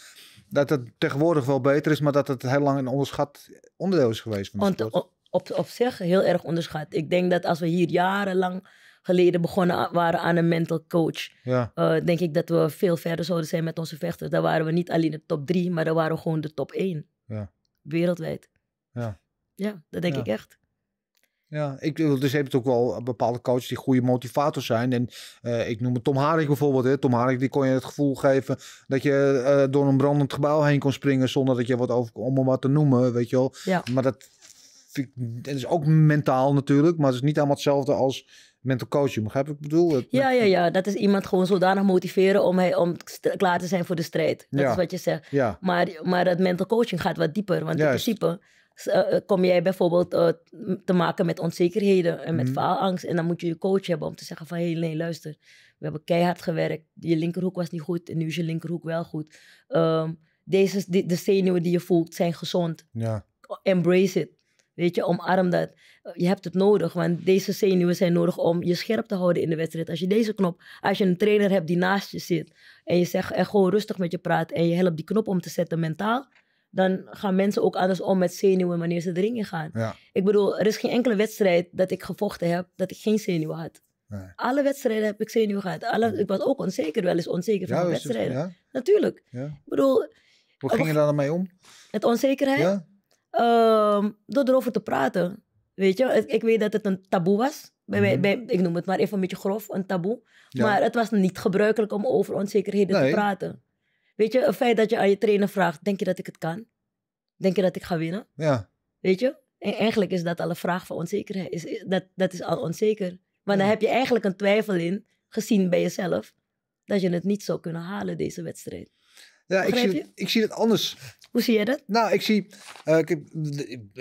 dat het tegenwoordig wel beter is, maar dat het heel lang een onderschat onderdeel is geweest Want Op, op, op zich heel erg onderschat. Ik denk dat als we hier jarenlang geleden begonnen waren aan een mental coach. Ja. Eh, denk ik dat we veel verder zouden zijn met onze vechters. Daar waren we niet alleen de top drie, maar daar waren we gewoon de top één. Ja. Wereldwijd. Ja. ja, dat denk ik echt. Ja, ik, eh, dus je hebt ook wel bepaalde coaches die goede motivators zijn. En eh, ik noem het Tom Harik bijvoorbeeld. Hè. Tom Harik die kon je het gevoel geven dat je door een brandend gebouw heen kon springen zonder dat je wat over, om hem wat te noemen, weet je wel. Ja. Maar dat, vind ik, dat is ook mentaal natuurlijk, maar het is niet allemaal hetzelfde als mental coaching, begrijp ik? ik bedoel? ja, ja, ja. Dat is iemand gewoon zodanig motiveren om, hij, om klaar te zijn voor de strijd. Dat is wat je zegt. Ja. Maar, maar dat mental coaching gaat wat dieper. Want in principe eh, eh, kom jij bijvoorbeeld eh, te maken met onzekerheden en met mhm. faalangst. En dan moet je je coach hebben om te zeggen van... hé, hey, nee, luister, we hebben keihard gewerkt. Je linkerhoek was niet goed en nu is je linkerhoek wel goed. Ehm, deze, de, de zenuwen die je voelt zijn gezond. Ja. Embrace it. Weet je, omarm dat. Je hebt het nodig, want deze zenuwen zijn nodig om je scherp te houden in de wedstrijd. Als je deze knop, als je een trainer hebt die naast je zit en je zegt en eh, gewoon rustig met je praat en je helpt die knop om te zetten mentaal, dan gaan mensen ook anders om met zenuwen wanneer ze erin in gaan. Ik bedoel, er is geen enkele wedstrijd dat ik gevochten heb dat ik geen zenuwen had. Nee. Alle wedstrijden heb ik zenuwen gehad. Alle, ik was ook onzeker, wel eens onzeker van de wedstrijden. ja? Natuurlijk. Ik bedoel, Hoe ging je daar dan mee om? Het onzekerheid? Um, door erover te praten. Weet je, ik weet dat het een taboe was. Mhm. ik noem het maar even een beetje grof, een taboe. Maar het was niet gebruikelijk om over onzekerheden te praten. Weet je, het feit dat je aan je trainer vraagt: Denk je dat ik het kan? Denk je dat ik ga winnen? Ja. Weet je? En eigenlijk is dat al een vraag van onzekerheid. Is, dat, dat is al onzeker. Maar dan heb je eigenlijk een twijfel in, gezien bij jezelf, dat je het niet zou kunnen halen, deze wedstrijd. Ja, ik zie, ik zie het anders. Hoe zie jij dat? Nou, ik zie, uh, eh, ik,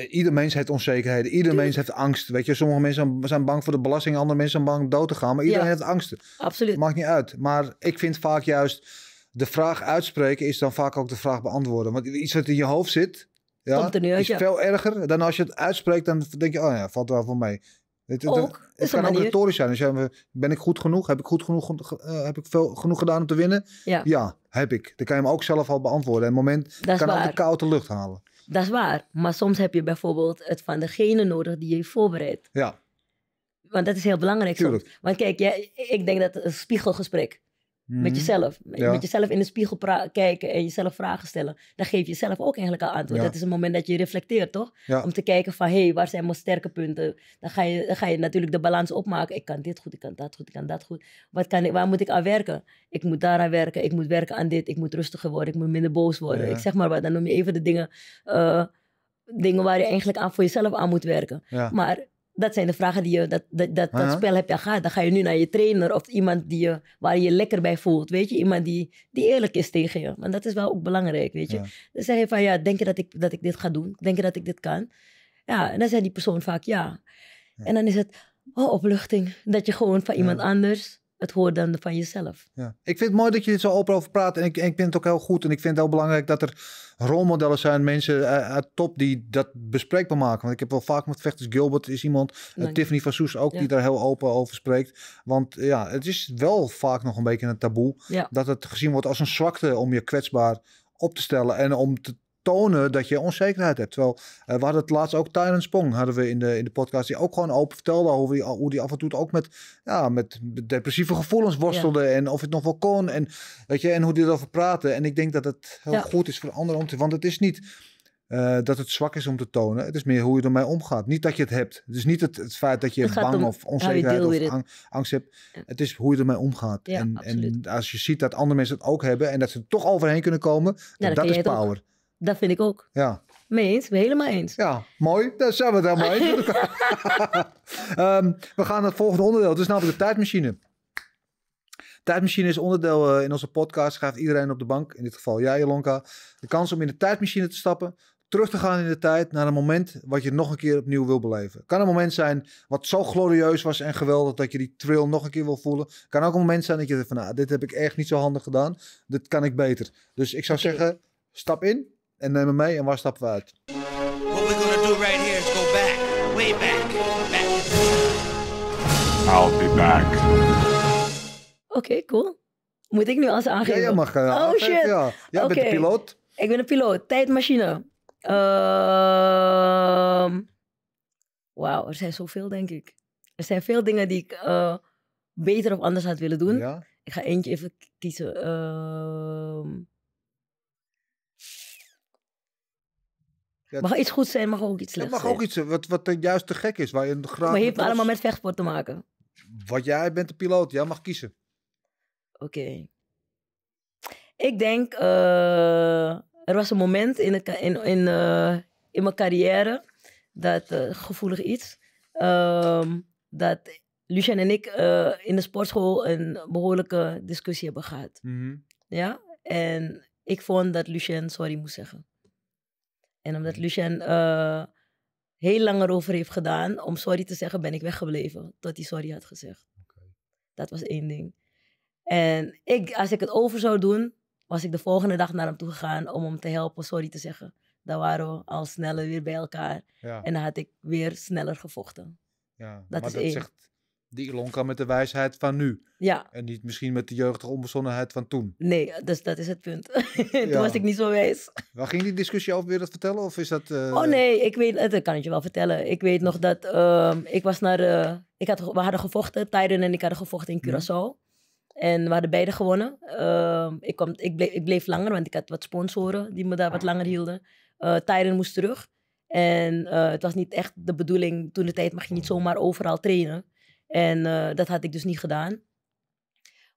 ieder mens heeft onzekerheden, Iedere mens heeft angst. Weet je, sommige mensen zijn bang voor de belasting, andere mensen zijn bang om dood te gaan, maar iedereen heeft angsten. Absoluut. Maakt niet uit. Maar ik vind vaak juist de vraag uitspreken is dan vaak ook de vraag beantwoorden. Want iets wat in je hoofd zit, ja, is veel erger dan als je het uitspreekt. Dan denk je, oh ja, valt wel voor mij. Het, het, ook, kan ook retorisch zijn. Dus ben ik goed genoeg? Heb ik goed genoeg, eh, heb ik veel, genoeg gedaan om te winnen? Ja. ja. heb ik. Dan kan je me ook zelf al beantwoorden. En moment dat kan ook de koude lucht halen. Dat is waar. Maar soms heb je bijvoorbeeld het van degene nodig die je voorbereidt. Ja. Want dat is heel belangrijk. Tuurlijk. Soms. Want kijk, jij, ik denk dat een spiegelgesprek. Met mhm. jezelf. Ja. Met jezelf in de spiegel kijken en jezelf vragen stellen. Dan geef je jezelf ook eigenlijk een antwoord. Dat is een moment dat je reflecteert, toch? Om te kijken van, hé, hey, waar zijn mijn sterke punten? Dan ga, je, dan ga je natuurlijk de balans opmaken. Ik kan dit goed, ik kan dat goed, ik kan dat goed. Wat kan ik, waar moet ik aan werken? Ik moet daaraan werken, ik moet werken aan dit. Ik moet rustiger worden, ik moet minder boos worden. Ik zeg maar wat, dan noem je even de dingen... Eh, dingen waar je eigenlijk aan voor jezelf aan moet werken. Maar dat zijn de vragen die je, dat, dat, dat, spel heb je gehad. Dan ga je nu naar je trainer of iemand die je, waar je je lekker bij voelt. Weet je, iemand die, die eerlijk is tegen je. Want dat is wel ook belangrijk, weet je. Dan zeg je van, ja, denk je dat ik, dat ik dit ga doen? Denk je dat ik dit kan? Ja, en dan zegt die persoon vaak ja. ja. En dan is het, oh, opluchting. Dat je gewoon van iemand anders het hoort dan van jezelf. Ja. Ik vind het mooi dat je dit zo open over praat. En ik, ik vind het ook heel goed. En ik vind het heel belangrijk dat er rolmodellen zijn. Mensen eh, eh, uit top die dat bespreekbaar maken. Want ik heb wel vaak met vechters. Gilbert is iemand. Eh, Tiffany van Soes ook die daar heel open over spreekt. Want ja, het is wel vaak nog een beetje een taboe. Dat het gezien wordt als een zwakte om je kwetsbaar op te stellen. En om te tonen dat je onzekerheid hebt. Terwijl eh, we hadden het laatst ook Tyrant Spong hadden we in de, in de podcast. Die ook gewoon open vertelde over die, hoe die af en toe ook met, ja, met depressieve gevoelens worstelde. En of het nog wel kon. En, weet je, en hoe die erover praten. En ik denk dat het heel goed is voor anderen om te. Want het is niet. Eh, dat het zwak is om te tonen. Het is meer hoe je ermee omgaat. Niet dat je het hebt. Het is niet het, feit dat je bang of onzekerheid of angst hebt. Het is hoe je ermee omgaat. en, en, als je ziet dat andere mensen het ook hebben en dat ze toch overheen kunnen komen, ja, dan dat is power. Dat vind ik ook. Ja. Mee eens, helemaal eens. Ja, mooi. Daar zijn we het helemaal eens. Ehm, we gaan naar het volgende onderdeel. Het is namelijk de tijdmachine. Tijdmachine is onderdeel eh, in onze podcast. Gaat iedereen op de bank, in dit geval jij, Jelonka, de kans om in de tijdmachine te stappen. Terug te gaan in de tijd naar een moment wat je nog een keer opnieuw wil beleven. Kan een moment zijn wat zo glorieus was en geweldig dat je die thrill nog een keer wil voelen. Kan ook een moment zijn dat je denkt van nou, dit heb ik echt niet zo handig gedaan. Dit kan ik beter. Dus ik zou zeggen, stap in, en neem me mee en waar stappen we uit? What we're gonna do right here is go back, way back, back. I'll be back. Oké, cool. Moet ik nu als eh, oh, aangeven? Ja, je mag uh, Oh shit. Ja, jij bent een piloot. Ik ben een piloot. Tijdmachine. Uh, Wauw, er zijn zoveel, denk ik. Er zijn veel dingen die ik eh, beter of anders had willen doen. Ja? Ik ga eentje even kiezen. Uh, Het mag iets goed zijn, mag ook iets slechts Het mag ook iets zijn wat, wat juist te gek is. Waar je graag maar heeft het allemaal met vechtsport te maken? Wat jij bent de piloot, jij mag kiezen. Oké. Ik denk, eh, er was een moment in, in, in, eh, in mijn carrière, dat eh, gevoelig iets, ehm, dat Lucien en ik in de sportschool een behoorlijke discussie hebben gehad. Mhm. Ja, en ik vond dat Lucien sorry moest zeggen. En omdat mhm. Lucien eh, heel lang erover heeft gedaan om sorry te zeggen, ben ik weggebleven tot hij sorry had gezegd. Dat was één ding. En ik, als ik het over zou doen, was ik de volgende dag naar hem toe gegaan om hem te helpen sorry te zeggen. Dan waren we al sneller weer bij elkaar. En dan had ik weer sneller gevochten. Ja, dat maar is dat één. zegt die Elon kan met de wijsheid van nu. Ja. En niet misschien met de jeugdige onbezonnenheid van toen. Nee, dus dat is het punt. toen was ik niet zo wijs. Waar ging die discussie over? weer dat vertellen? Of is dat, eh, Oh nee, ik weet, eh, dat kan je wel vertellen. Ik weet nog dat ehm, ik was naar... Eh, ik had, we hadden gevochten, Tyden en ik hadden gevochten in mhm. Curaçao. En we hadden beide gewonnen. Ehm, ik, ik, bleef, ik bleef langer, want ik had wat sponsoren die me daar wat langer hielden. Uh, Tyden moest terug. En het was niet echt de bedoeling, toen de tijd mag je niet mhm. zomaar overal trainen. En eh, dat had ik dus niet gedaan.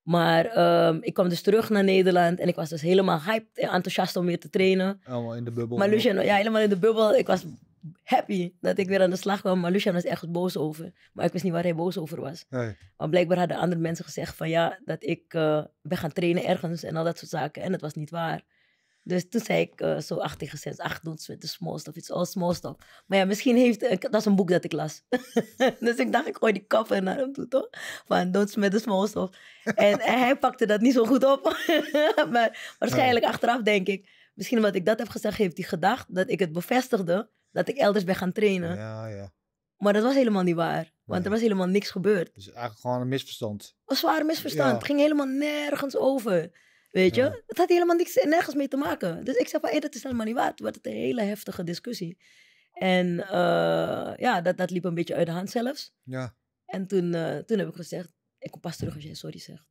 Maar ehm, ik kwam dus terug naar Nederland en ik was dus helemaal hyped en enthousiast om weer te trainen. Allemaal in de bubbel. Maar Lucian, ja, helemaal in de bubbel. Ik was happy dat ik weer aan de slag kwam. Maar Lucian was echt boos over. Maar ik wist niet waar hij boos over was. Nee. blijkbaar hadden andere mensen gezegd van ja, dat ik uh, ben gaan trainen ergens en al dat soort zaken. En dat was niet waar. Dus toen zei ik eh, zo 18 gezegd, ach, don't sweat the small stuff, it's all small stuff. Maar ja, misschien heeft, eh, dat is een boek dat ik las. dus ik dacht, ik gooi die koffer naar hem toe, toch? Van don't sweat the small stuff. en, hij pakte dat niet zo goed op. maar waarschijnlijk achteraf denk ik, misschien omdat ik dat heb gezegd, heeft hij gedacht dat ik het bevestigde, dat ik elders ben gaan trainen. Ja, ja. Maar dat was helemaal niet waar. Want er was helemaal niks gebeurd. Dus eigenlijk gewoon een misverstand. Een zwaar misverstand. Het ging helemaal nergens over. Weet je? Het had helemaal niks, nergens mee te maken. Dus ik zei van, dat is helemaal niet waard. Het werd een hele heftige discussie. En eh, ja, dat, dat liep een beetje uit de hand zelfs. Ja. En toen, eh, toen heb ik gezegd, ik kom pas terug als jij sorry zegt.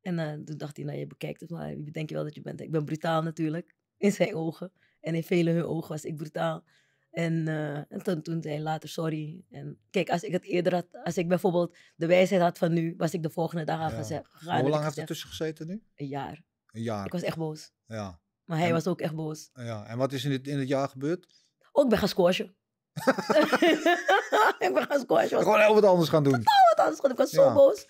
En eh, toen dacht hij, nou je bekijkt het, maar wie denk je wel dat je bent? Ik ben brutaal natuurlijk, in zijn ogen. En in vele hun ogen was ik brutaal. En, eh, en toen, toen zei hij later sorry. En kijk, als ik het eerder had, als ik bijvoorbeeld de wijsheid had van nu, was ik de volgende dag aan ja. Hoe lang heeft het tussen gezeten nu? Een jaar. Een jaar. Ik was echt boos. Ja. Maar hij was ook echt boos. Ja. En wat is in het, in het jaar gebeurd? Ook ben gaan squashen. ik ben gaan squashen. Gewoon heel wat anders gaan doen. Totaal wat anders doen. Ik was zo boos.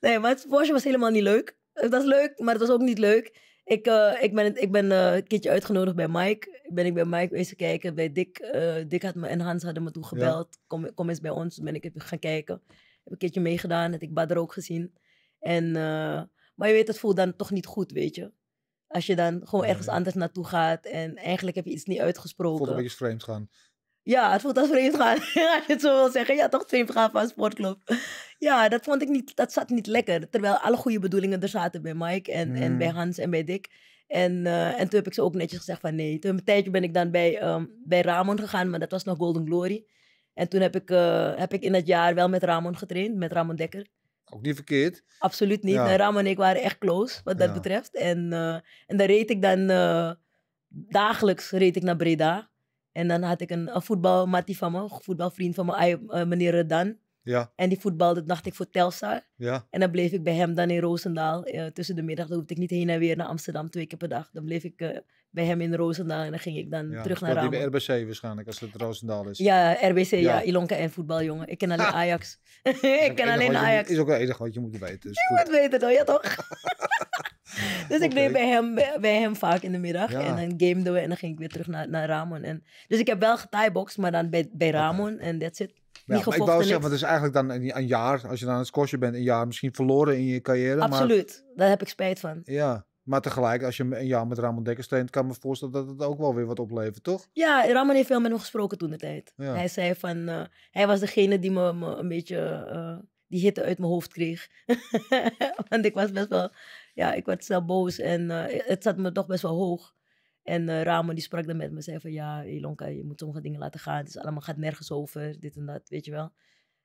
Nee, maar het squashen was helemaal niet leuk. Het was leuk, maar het was ook niet leuk. Ik, eh, ik ben, ik ben eh, een keertje uitgenodigd bij Mike. Ben ik bij Mike geweest kijken. Bij Dick. Eh, Dick had me, en Hans hadden me toen gebeld. Kom, kom eens bij ons. ben ik even gaan kijken. Heb een keertje meegedaan. Heb ik Badr ook gezien. En, maar je weet, het voelt dan toch niet goed, weet je. Als je dan gewoon ergens anders naartoe gaat. En eigenlijk heb je iets niet uitgesproken. Voelt een beetje vreemd gaan. Ja, het voelt als vreemd gaan. als je het zo wil zeggen. Ja, toch vreemd gaan van een sportclub. Ja, dat vond ik niet, dat zat niet lekker. Terwijl alle goede bedoelingen er zaten bij Mike en, en mm. bij Hans en bij Dick. En, eh, en toen heb ik ze ook netjes gezegd van nee. Toen een tijdje ben ik dan bij, ehm, bij Ramon gegaan, maar dat was nog Golden Glory. En toen heb ik, eh, heb ik in dat jaar wel met Ramon getraind, met Ramon Dekker. Ook niet verkeerd. Absoluut niet. Ramon en ik waren echt close wat dat betreft. En, uh, en daar reed ik dan dagelijks reed ik naar Breda. En dan had ik een, een van me, een voetbalvriend van mijn eh, meneer Redan. Ja. En die voetbalde, dacht ik, voor Telstar. Ja. En dan bleef ik bij hem dan in Roosendaal. Eh, tussen de middag, dan hoefde ik niet heen en weer naar Amsterdam twee keer per dag. Dan bleef ik eh, bij hem in Roosendaal en dan ging ik dan terug naar Raamen. bij RBC waarschijnlijk, als het Roosendaal is. Ja, RBC, ja. ja Ilonka en voetbaljongen. Ik ken alleen Ajax. ik ken alleen Ajax. is ook wel enig wat je moet weten. Dus je moet weten, toch? Ja, toch? dus ik deed bij hem, bij, hem vaak in de middag. En dan gameden we en dan ging ik weer terug naar, naar Ramon. En, dus ik heb wel getaiboxed, maar dan bij, bij Ramon en that's it. Ja, ik wou zeggen, want het is eigenlijk dan een, jaar, als je dan een score bent, een jaar misschien verloren in je carrière. Absoluut, daar heb ik spijt van. Ja, maar tegelijk, als je een jaar met Ramon Dekker steent, kan ik me voorstellen dat het ook wel weer wat oplevert, toch? Ja, Ramon heeft veel met me gesproken toen de tijd. Hij zei van, eh, hij was degene die me, een beetje... Eh, die hitte uit mijn hoofd kreeg. Want ik was best wel ja, ik werd snel boos en eh, het zat me toch best wel hoog. En uh, eh, Ramon die sprak dan met me, zei van ja, Elonka je moet sommige dingen laten gaan. Het is allemaal gaat nergens over, dit en dat, weet je wel.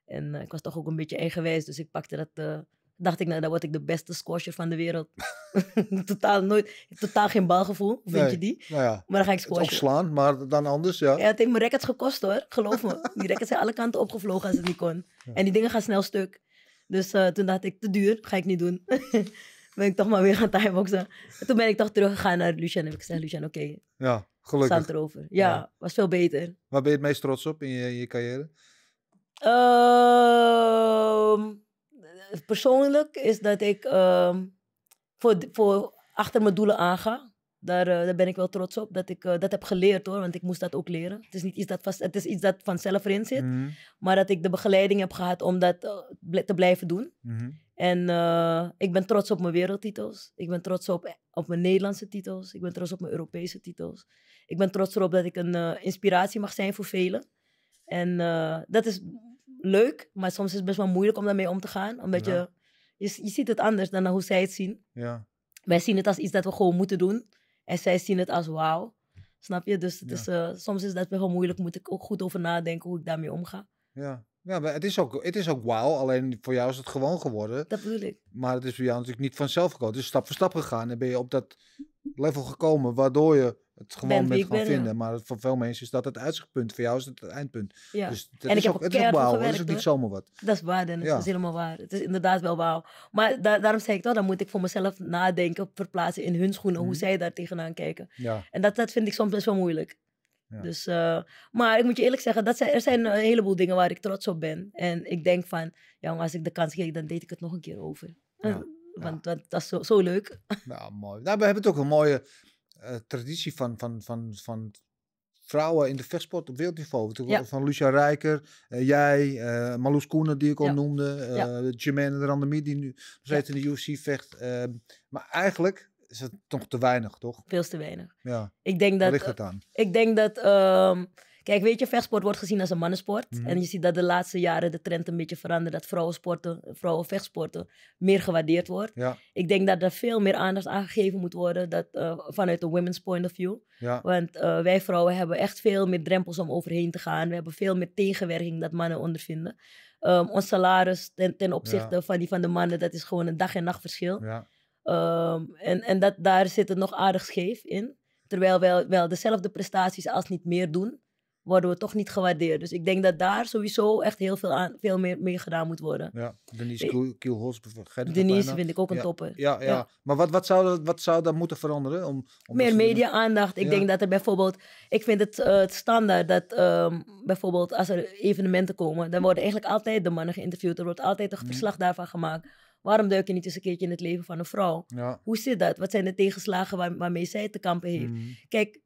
En eh, ik was toch ook een beetje eigenwijs, dus ik pakte dat. Uh, dacht ik, nou, dan word ik de beste squasher van de wereld. totaal nooit, totaal geen balgevoel, vind je die? Nou maar dan ga ik squashen. slaan, maar dan anders, ja. ja. Het heeft me records gekost hoor, geloof me. Die records zijn alle kanten opgevlogen als het niet kon. En die dingen gaan snel stuk. Dus toen dacht ik, te duur, ga ik niet doen. ben ik toch maar weer gaan timeboxen. En toen ben ik toch teruggegaan naar Lucian en heb ik zei Lucian, oké. Okay, ja, gelukkig. Staat erover. Ja, was veel beter. Waar ben je het meest trots op in je, in je carrière? Ehm, persoonlijk is dat ik ehm, voor, voor achter mijn doelen aanga. Daar, eh, daar ben ik wel trots op. Dat ik eh, dat heb geleerd hoor, want ik moest dat ook leren. Het is, niet iets, dat vast, het is iets dat vanzelf erin zit. Mhm. Maar dat ik de begeleiding heb gehad om dat eh, te blijven doen. Mhm. En eh, ik ben trots op mijn wereldtitels. Ik ben trots op, eh, op mijn Nederlandse titels. Ik ben trots op mijn Europese titels. Ik ben trots erop dat ik een eh, inspiratie mag zijn voor velen. En dat is leuk, maar soms is het best wel moeilijk om daarmee om te gaan. Omdat je, je, je, ziet het anders dan hoe zij het zien. Ja. Wij zien het als iets dat we gewoon moeten doen. En zij zien het als wauw. Snap je? Dus het soms is dat best wel moeilijk. Moet ik ook goed over nadenken hoe ik daarmee omga. Ja. Ja, maar het is ook, het is ook wauw, alleen voor jou is het gewoon geworden. Dat bedoel ik. Maar het is voor jou natuurlijk niet vanzelf gekomen. Het is stap voor stap gegaan en ben je op dat level gekomen, waardoor je het gewoon bent gaan vinden. Maar voor veel mensen is dat het uitzichtpunt, voor jou is het het eindpunt. Ja. Dus dat en is ik ook, het is wauw, het is ook niet zomaar wat. Dat is waar, Dennis, ja. dat is helemaal waar. Het is inderdaad wel wauw. Maar daarom zeg ik toch, dan moet ik voor mezelf nadenken, verplaatsen in hun schoenen, hoe mhm. zij daar tegenaan kijken. Ja. En dat, dat vind ik soms best wel moeilijk. Dus, eh, maar ik moet je eerlijk zeggen, dat er zijn een heleboel dingen waar ik trots op ben. En ik denk van, ja, als ik de kans kreeg, dan deed ik het nog een keer over. Eh, want, want, dat is zo, zo leuk. Ja, nou, mooi. Nou, we hebben het ook een mooie eh, traditie van, van, van, van vrouwen in de vechtsport op wereldniveau. Ja. Van Lucia Rijker, jij, uh, Marloes Koenen die ik al noemde, uh, ja. de Randemie, die nu steeds in de UFC vecht. Ehm, maar eigenlijk is het toch te weinig, toch? Veel te weinig. Ja. Ik denk dat, Waar ligt het aan? Eh, ik denk dat... Ehm, kijk, weet je, vechtsport wordt gezien als een mannensport. Mhm. En je ziet dat de laatste jaren de trend een beetje verandert. Dat vrouwensporten, vrouwenvechtsporten meer gewaardeerd wordt. Ja. Ik denk dat er veel meer aandacht aan gegeven moet worden dat, eh, vanuit de women's point of view. Ja. Want eh, wij vrouwen hebben echt veel meer drempels om overheen te gaan. We hebben veel meer tegenwerking dat mannen ondervinden. Ehm, ons salaris ten, ten opzichte van die van de mannen, dat is gewoon een dag- en nacht verschil. Ja. Ehm, en en dat, daar zit het nog aardig scheef in. Terwijl wij wel dezelfde prestaties als niet meer doen, worden we toch niet gewaardeerd. Dus ik denk dat daar sowieso echt heel veel, aan, veel meer mee gedaan moet worden. Ja, Denise eh, Kielholz. Eh, Denise vind ik ook een topper. Ja, ja, maar wat, wat, zou, wat zou daar moeten veranderen? Om, om meer media-aandacht. Ik denk dat er bijvoorbeeld... Ik vind het, eh, het standaard dat ehm, bijvoorbeeld als er evenementen komen... dan worden eigenlijk altijd de mannen geïnterviewd. Er wordt altijd een mhm. verslag daarvan gemaakt. Waarom duik je niet eens een keertje in het leven van een vrouw? Hoe zit dat? Wat zijn de tegenslagen waarmee zij te kampen heeft? Hmm. Kijk,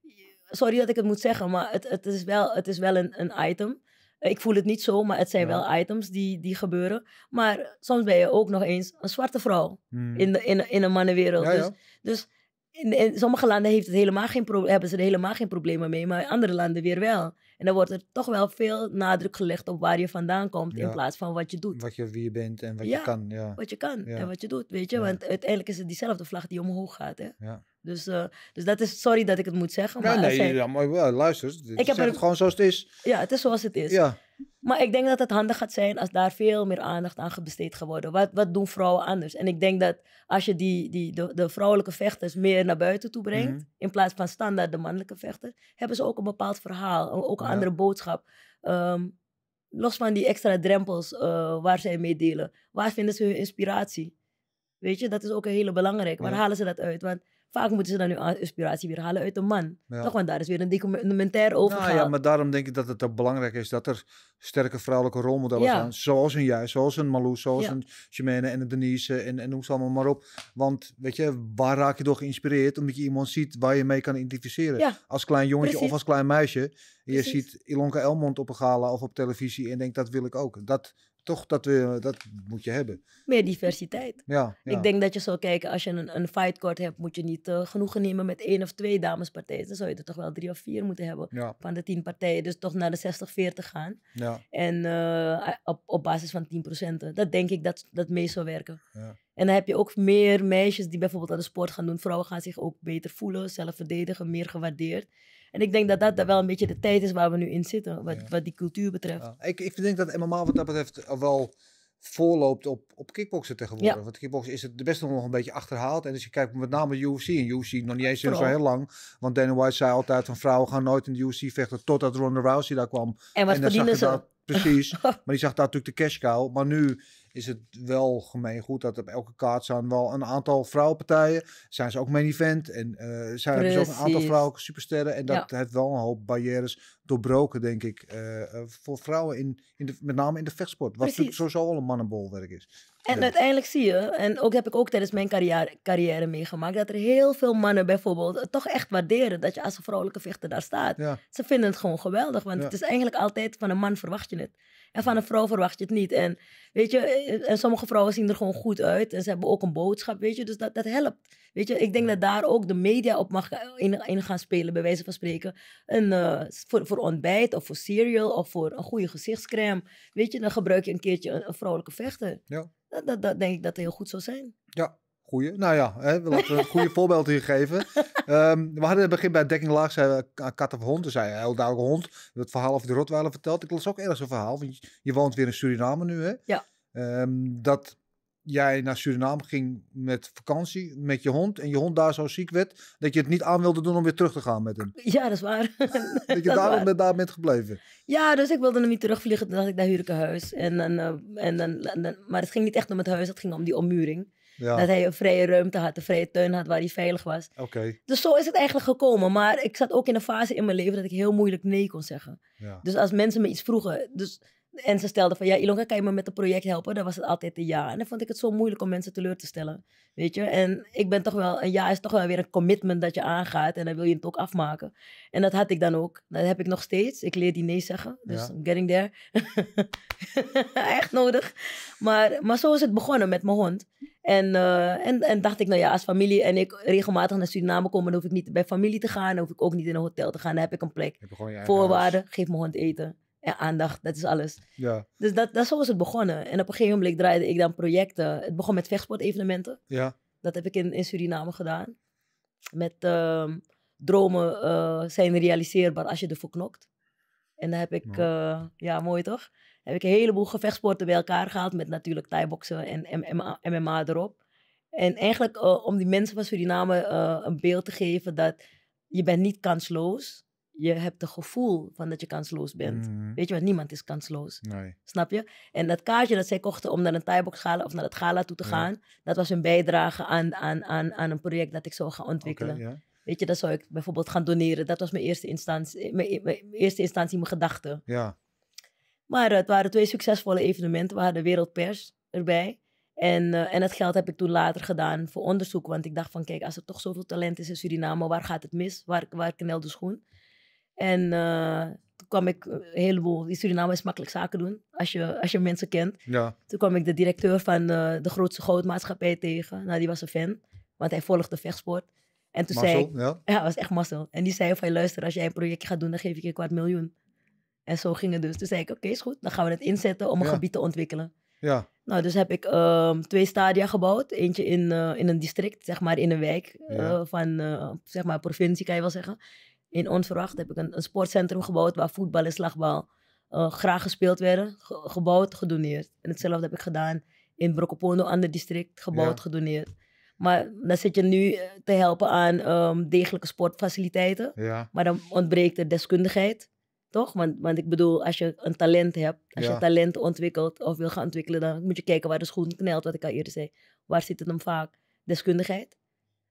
sorry dat ik het moet zeggen, maar het, het is wel, het is wel een, een item. Ik voel het niet zo, maar het zijn wel items die, die gebeuren. Maar soms ben je ook nog eens een zwarte vrouw hmm. in, de, in, een mannenwereld. dus, dus in, in, sommige landen heeft het helemaal geen hebben ze er helemaal geen problemen mee, maar in andere landen weer wel. En dan wordt er toch wel veel nadruk gelegd op waar je vandaan komt in plaats van wat je doet. Wat je, wie je bent en wat je kan. Ja. Wat je kan en wat je doet, weet je. Want uiteindelijk is het diezelfde vlag die omhoog gaat. Hè? Ja. Dus, eh, dus dat is, sorry dat ik het moet zeggen. Maar nee, nee, maar luister. Ik heb het gewoon zoals het is. Ja, het is zoals het is. Ja. Maar ik denk dat het handig gaat zijn als daar veel meer aandacht aan besteed gaat worden. Wat, wat doen vrouwen anders? En ik denk dat als je die, die, de, de vrouwelijke vechters meer naar buiten toe brengt, mhm. in plaats van standaard de mannelijke vechters, hebben ze ook een bepaald verhaal, ook een andere boodschap. Ehm, los van die extra drempels eh, waar zij mee delen, waar vinden ze hun inspiratie? Weet je, dat is ook een hele belangrijke. Waar halen ze dat uit? Want vaak moeten ze dan hun inspiratie weer halen uit een man. Ja. Toch? Want daar is weer een documentaire over. Nou ja, maar daarom denk ik dat het ook belangrijk is dat er sterke vrouwelijke rolmodellen zijn. Zoals een jij, zoals een Malou, zoals een Chimene en een Denise en, en noem ze allemaal maar op. Want weet je, waar raak je door geïnspireerd? Omdat je iemand ziet waar je mee kan identificeren. Als klein jongetje of als klein meisje. je ziet Ilonka Elmond op een gala of op televisie en denkt dat wil ik ook. Dat toch dat, we, dat moet je hebben. Meer diversiteit. Ja, Ik denk dat je zou kijken, als je een, een fightcourt hebt, moet je niet uh, genoegen nemen met één of twee damespartijen. Dan zou je er toch wel drie of vier moeten hebben van de tien partijen. Dus toch naar de 60-40 gaan. En eh, op, op basis van 10%. Dat denk ik dat, dat mee zou werken. En dan heb je ook meer meisjes die bijvoorbeeld aan de sport gaan doen. Vrouwen gaan zich ook beter voelen, zelf verdedigen, meer gewaardeerd. En ik denk dat dat wel een beetje de tijd is waar we nu in zitten, wat, wat die cultuur betreft. Ik, ik denk dat MMA wat dat betreft wel voorloopt op, op kickboksen tegenwoordig. Want kickboksen is het best nog een beetje achterhaald. En als dus je kijkt met name UFC en UFC nog niet eens zo heel lang. Want Dana White zei altijd van vrouwen gaan nooit in de UFC vechten totdat Ronda Rousey daar kwam. En wat en verdienen precies. maar die zag daar natuurlijk de cash cow. Maar nu is het wel gemeen goed dat op elke kaart zijn wel een aantal vrouwenpartijen. Zijn ze ook main event en uh, zijn er ook een aantal vrouwelijke supersterren. En dat heeft wel een hoop barrières doorbroken, denk ik, eh, eh, voor vrouwen, in, in de, met name in de vechtsport. Wat natuurlijk sowieso al een mannenbolwerk is. En uiteindelijk zie je, en ook heb ik ook tijdens mijn carrière, carrière meegemaakt, dat er heel veel mannen bijvoorbeeld toch echt waarderen dat je als een vrouwelijke vechter daar staat. Ze vinden het gewoon geweldig, want het is eigenlijk altijd van een man verwacht je het. En van een vrouw verwacht je het niet. En weet je, eh, en sommige vrouwen zien er gewoon goed uit en ze hebben ook een boodschap, weet je, dus dat, dat helpt. Weet je, ik denk dat daar ook de media op mag in, in gaan spelen, bij wijze van spreken. Eh, voor, voor ontbijt of voor cereal of voor een goede gezichtscreme. Weet je, dan gebruik je een keertje een, een vrouwelijke vechter. Ja. Dat, dat, denk ik dat heel goed zou zijn. Ja, goeie. Nou ja, hè, we laten een goede voorbeeld hier geven. Ehm, we hadden in het begin bij dekking laag, zei eh, kat of hond. Toen dus zei heel duidelijk hond. Dat verhaal over de Rotweiler verteld. Ik las ook ergens een verhaal. Je, je woont weer in Suriname nu, hè? Ja. Ehm, dat jij naar Suriname ging met vakantie, met je hond, en je hond daar zo ziek werd, dat je het niet aan wilde doen om weer terug te gaan met hem. Ja, dat is waar. dat je daarom Bent, gebleven. Ja, dus ik wilde hem niet terugvliegen, toen dacht ik, naar Hurkenhuis. En en, dan, eh, en dan, maar het ging niet echt om het huis, het ging om die ommuring. Dat hij een vrije ruimte had, een vrije tuin had waar hij veilig was. Oké. Dus zo is het eigenlijk gekomen. Maar ik zat ook in een fase in mijn leven dat ik heel moeilijk nee kon zeggen. Ja. Dus als mensen me iets vroegen. Dus en ze stelden van, ja, Ilonga, kan je me met een project helpen? Dan was het altijd een ja. En dan vond ik het zo moeilijk om mensen teleur te stellen. Weet je? En ik ben toch wel, een ja is toch wel weer een commitment dat je aangaat. En dan wil je het ook afmaken. En dat had ik dan ook. Dat heb ik nog steeds. Ik leer die nee zeggen. Dus I'm getting there. Echt nodig. Maar, maar zo is het begonnen met mijn hond. En, eh, en, en dacht ik, nou ja, als familie en ik regelmatig naar Suriname komen, dan hoef ik niet bij familie te gaan. Dan hoef ik ook niet in een hotel te gaan. Dan heb ik een plek. Voorwaarden, geef mijn hond eten en aandacht, dat is alles. Ja. Dus dat, dat, zo is het begonnen. En op een gegeven moment draaide ik dan projecten. Het begon met vechtsportevenementen. Ja. Dat heb ik in, Suriname gedaan. Met ehm, dromen eh, zijn realiseerbaar als je ervoor knokt. En daar heb ik, uh, ja mooi toch? Heb ik een heleboel gevechtsporten bij elkaar gehaald. Met natuurlijk thai en MMA, erop. En eigenlijk eh, om die mensen van Suriname een beeld te geven dat je bent niet kansloos je hebt het gevoel van dat je kansloos bent. Mm-hmm. Weet je, want niemand is kansloos. Snap je? En dat kaartje dat zij kochten om naar een Thaibox gala of naar het gala toe te gaan, dat was een bijdrage aan, aan, aan, aan een project dat ik zou gaan ontwikkelen. Weet je, dat zou ik bijvoorbeeld gaan doneren. Dat was mijn eerste instantie, eh, eh, mijn, eerste instantie, mijn gedachte. Ja. Maar het waren twee succesvolle evenementen. We hadden wereldpers erbij. En, uh, en het geld heb ik toen later gedaan voor onderzoek. Want ik dacht van, kijk, als er toch zoveel talent is in Suriname, waar gaat het mis? Waar, waar knelt de schoen? En eh, toen kwam ik eh, een heleboel. In Suriname is makkelijk zaken doen als je, als je mensen kent. Ja. Toen kwam ik de directeur van eh, de grootste gootmaatschappij tegen. Nou, die was een fan, want hij volgde vechtsport. En toen zei ja. ja, was echt mazzel. En die zei van, luister, als jij een projectje gaat doen, dan geef ik je kwart miljoen. En zo ging het dus. Toen zei ik, oké, is goed. Dan gaan we het inzetten om een gebied te ontwikkelen. Ja. Nou, dus heb ik ehm, twee stadia gebouwd. Eentje in, in een district, zeg maar, in een wijk van, zeg maar, provincie kan je wel zeggen in Onverwacht heb ik een, sportcentrum gebouwd waar voetbal en slagbal eh, graag gespeeld werden. gebouwd, gedoneerd. En hetzelfde heb ik gedaan in Brokopondo, ander district, gebouwd, gedoneerd. Maar dan zit je nu eh, te helpen aan ehm, degelijke sportfaciliteiten. Ja. Maar dan ontbreekt de deskundigheid, toch? Want, want ik bedoel, als je een talent hebt, als je talent ontwikkelt of wil gaan ontwikkelen, dan moet je kijken waar de schoen knelt, wat ik al eerder zei. Waar zit het dan vaak? Deskundigheid.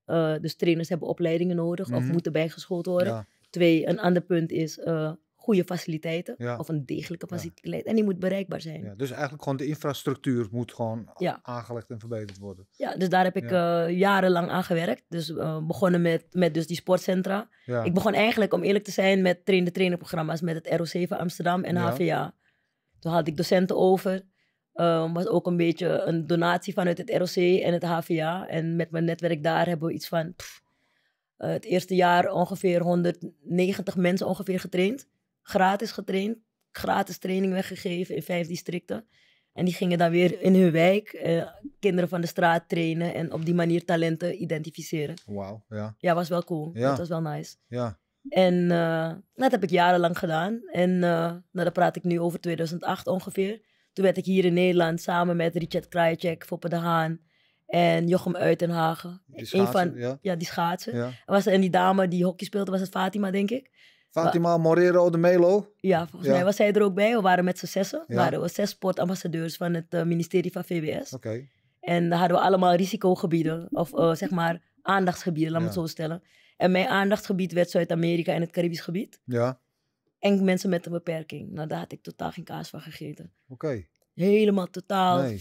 Eh, dus trainers hebben opleidingen nodig of mhm. moeten bijgeschoold worden. Twee, een ander punt is eh, goede faciliteiten of een degelijke faciliteit. En die moet bereikbaar zijn. dus eigenlijk gewoon de infrastructuur moet gewoon aangelegd en verbeterd worden. Ja, dus daar heb ik eh, jarenlang aan gewerkt. Dus begonnen met, met dus die sportcentra. Ik begon eigenlijk, om eerlijk te zijn, met train trainerprogramma's met het ROC van Amsterdam en HVA. Toen had ik docenten over. Ehm, was ook een beetje een donatie vanuit het ROC en het HVA. En met mijn netwerk daar hebben we iets van eh, het eerste jaar ongeveer 190 mensen ongeveer getraind. Gratis getraind, gratis training weggegeven in vijf districten. En die gingen dan weer in hun wijk uh, kinderen van de straat trainen en op die manier talenten identificeren. Wauw, ja. Ja, was wel cool. Ja. Dat was wel nice. Ja. En eh, dat heb ik jarenlang gedaan. En nou, daar praat ik nu over 2008 ongeveer. Toen werd ik hier in Nederland samen met Richard Krajicek, Foppe de Haan en Jochem Uitenhagen. Schaatsen, van, ja. die schaatsen. Was, en die dame die hockey speelde, was het Fatima, denk ik. Fatima Moreira, Morero de Melo. Ja, volgens mij was zij er ook bij. We waren met z'n zessen. We waren zes sportambassadeurs van het eh, ministerie van VWS. Oké. En daar hadden we allemaal risicogebieden, of eh, zeg maar aandachtsgebieden, laat me het zo stellen. En mijn aandachtsgebied werd Zuid-Amerika en het Caribisch gebied. Ja en mensen met een beperking. Nou, daar had ik totaal geen kaas van gegeten. Oké. Helemaal totaal nee.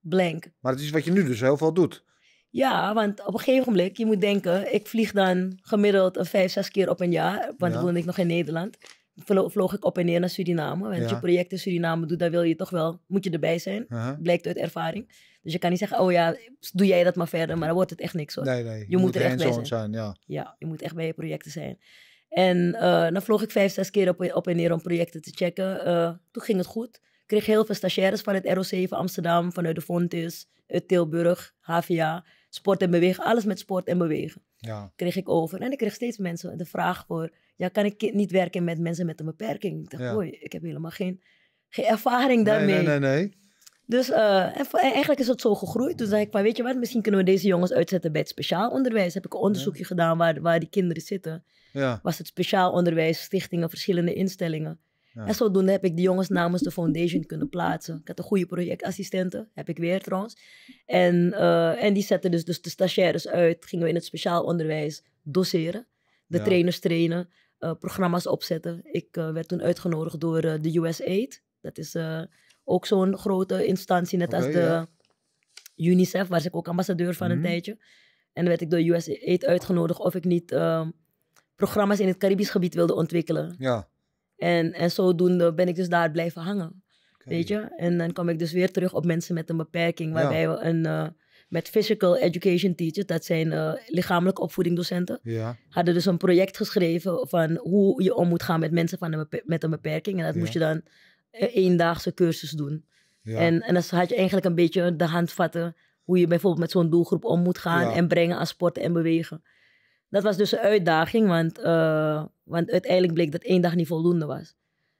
blank. Maar het is wat je nu dus heel veel doet. Ja, want op een gegeven moment, je moet denken, ik vlieg dan gemiddeld een vijf, zes keer op een jaar, want ja. woonde ik nog in Nederland. Vloog ik op en neer naar Suriname. Want ja. je project in Suriname doet, dan wil je toch wel, moet je erbij zijn. Uh Blijkt uit ervaring. Dus je kan niet zeggen, oh ja, doe jij dat maar verder, maar dan wordt het echt niks hoor. Nee, nee. Je, moet, er echt bij zijn. zijn ja. ja, je moet echt bij je projecten zijn. En eh, dan vloog ik vijf, zes keer op, op en neer om projecten te checken. Eh, toen ging het goed. Ik kreeg heel veel stagiaires van het ROC van Amsterdam, vanuit de Fontes, uit Tilburg, HVA. Sport en bewegen, alles met sport en bewegen. Ja. Kreeg ik over. En ik kreeg steeds mensen de vraag voor, ja, kan ik niet werken met mensen met een beperking? Ik dacht, ja. ik heb helemaal geen, geen ervaring daarmee. Nee, nee, nee. Dus eh, en, eigenlijk is het zo gegroeid. Toen zei ik, maar weet je wat, misschien kunnen we deze jongens uitzetten bij het speciaal onderwijs. Heb ik een onderzoekje gedaan waar, waar die kinderen zitten. Ja. Was het speciaal onderwijs, stichtingen, verschillende instellingen. Ja. En zodoende heb ik de jongens namens de foundation kunnen plaatsen. Ik had een goede projectassistenten, heb ik weer trouwens. En, eh, en die zetten dus, dus de stagiaires uit. Gingen we in het speciaal onderwijs doseren. De trainers trainen, eh, programma's opzetten. Ik eh, werd toen uitgenodigd door de USAID. Dat is ook zo'n grote instantie, net als de UNICEF, waar ik ook ambassadeur van een mhm. tijdje. En werd ik door USAID uitgenodigd of ik niet ehm, programma's in het Caribisch gebied wilde ontwikkelen. Ja. En, en zodoende ben ik dus daar blijven hangen. Weet je? En dan kwam ik dus weer terug op mensen met een beperking, waarbij we een, eh, met physical education teachers, dat zijn eh, lichamelijke opvoedingdocenten, ja. hadden dus een project geschreven van hoe je om moet gaan met mensen van met een beperking. En dat moest je dan een eendaagse cursus doen. En, en dan had je eigenlijk een beetje de handvatten, hoe je bijvoorbeeld met zo'n doelgroep om moet gaan en brengen aan sporten en bewegen dat was dus een uitdaging, want, eh, want uiteindelijk bleek dat één dag niet voldoende was.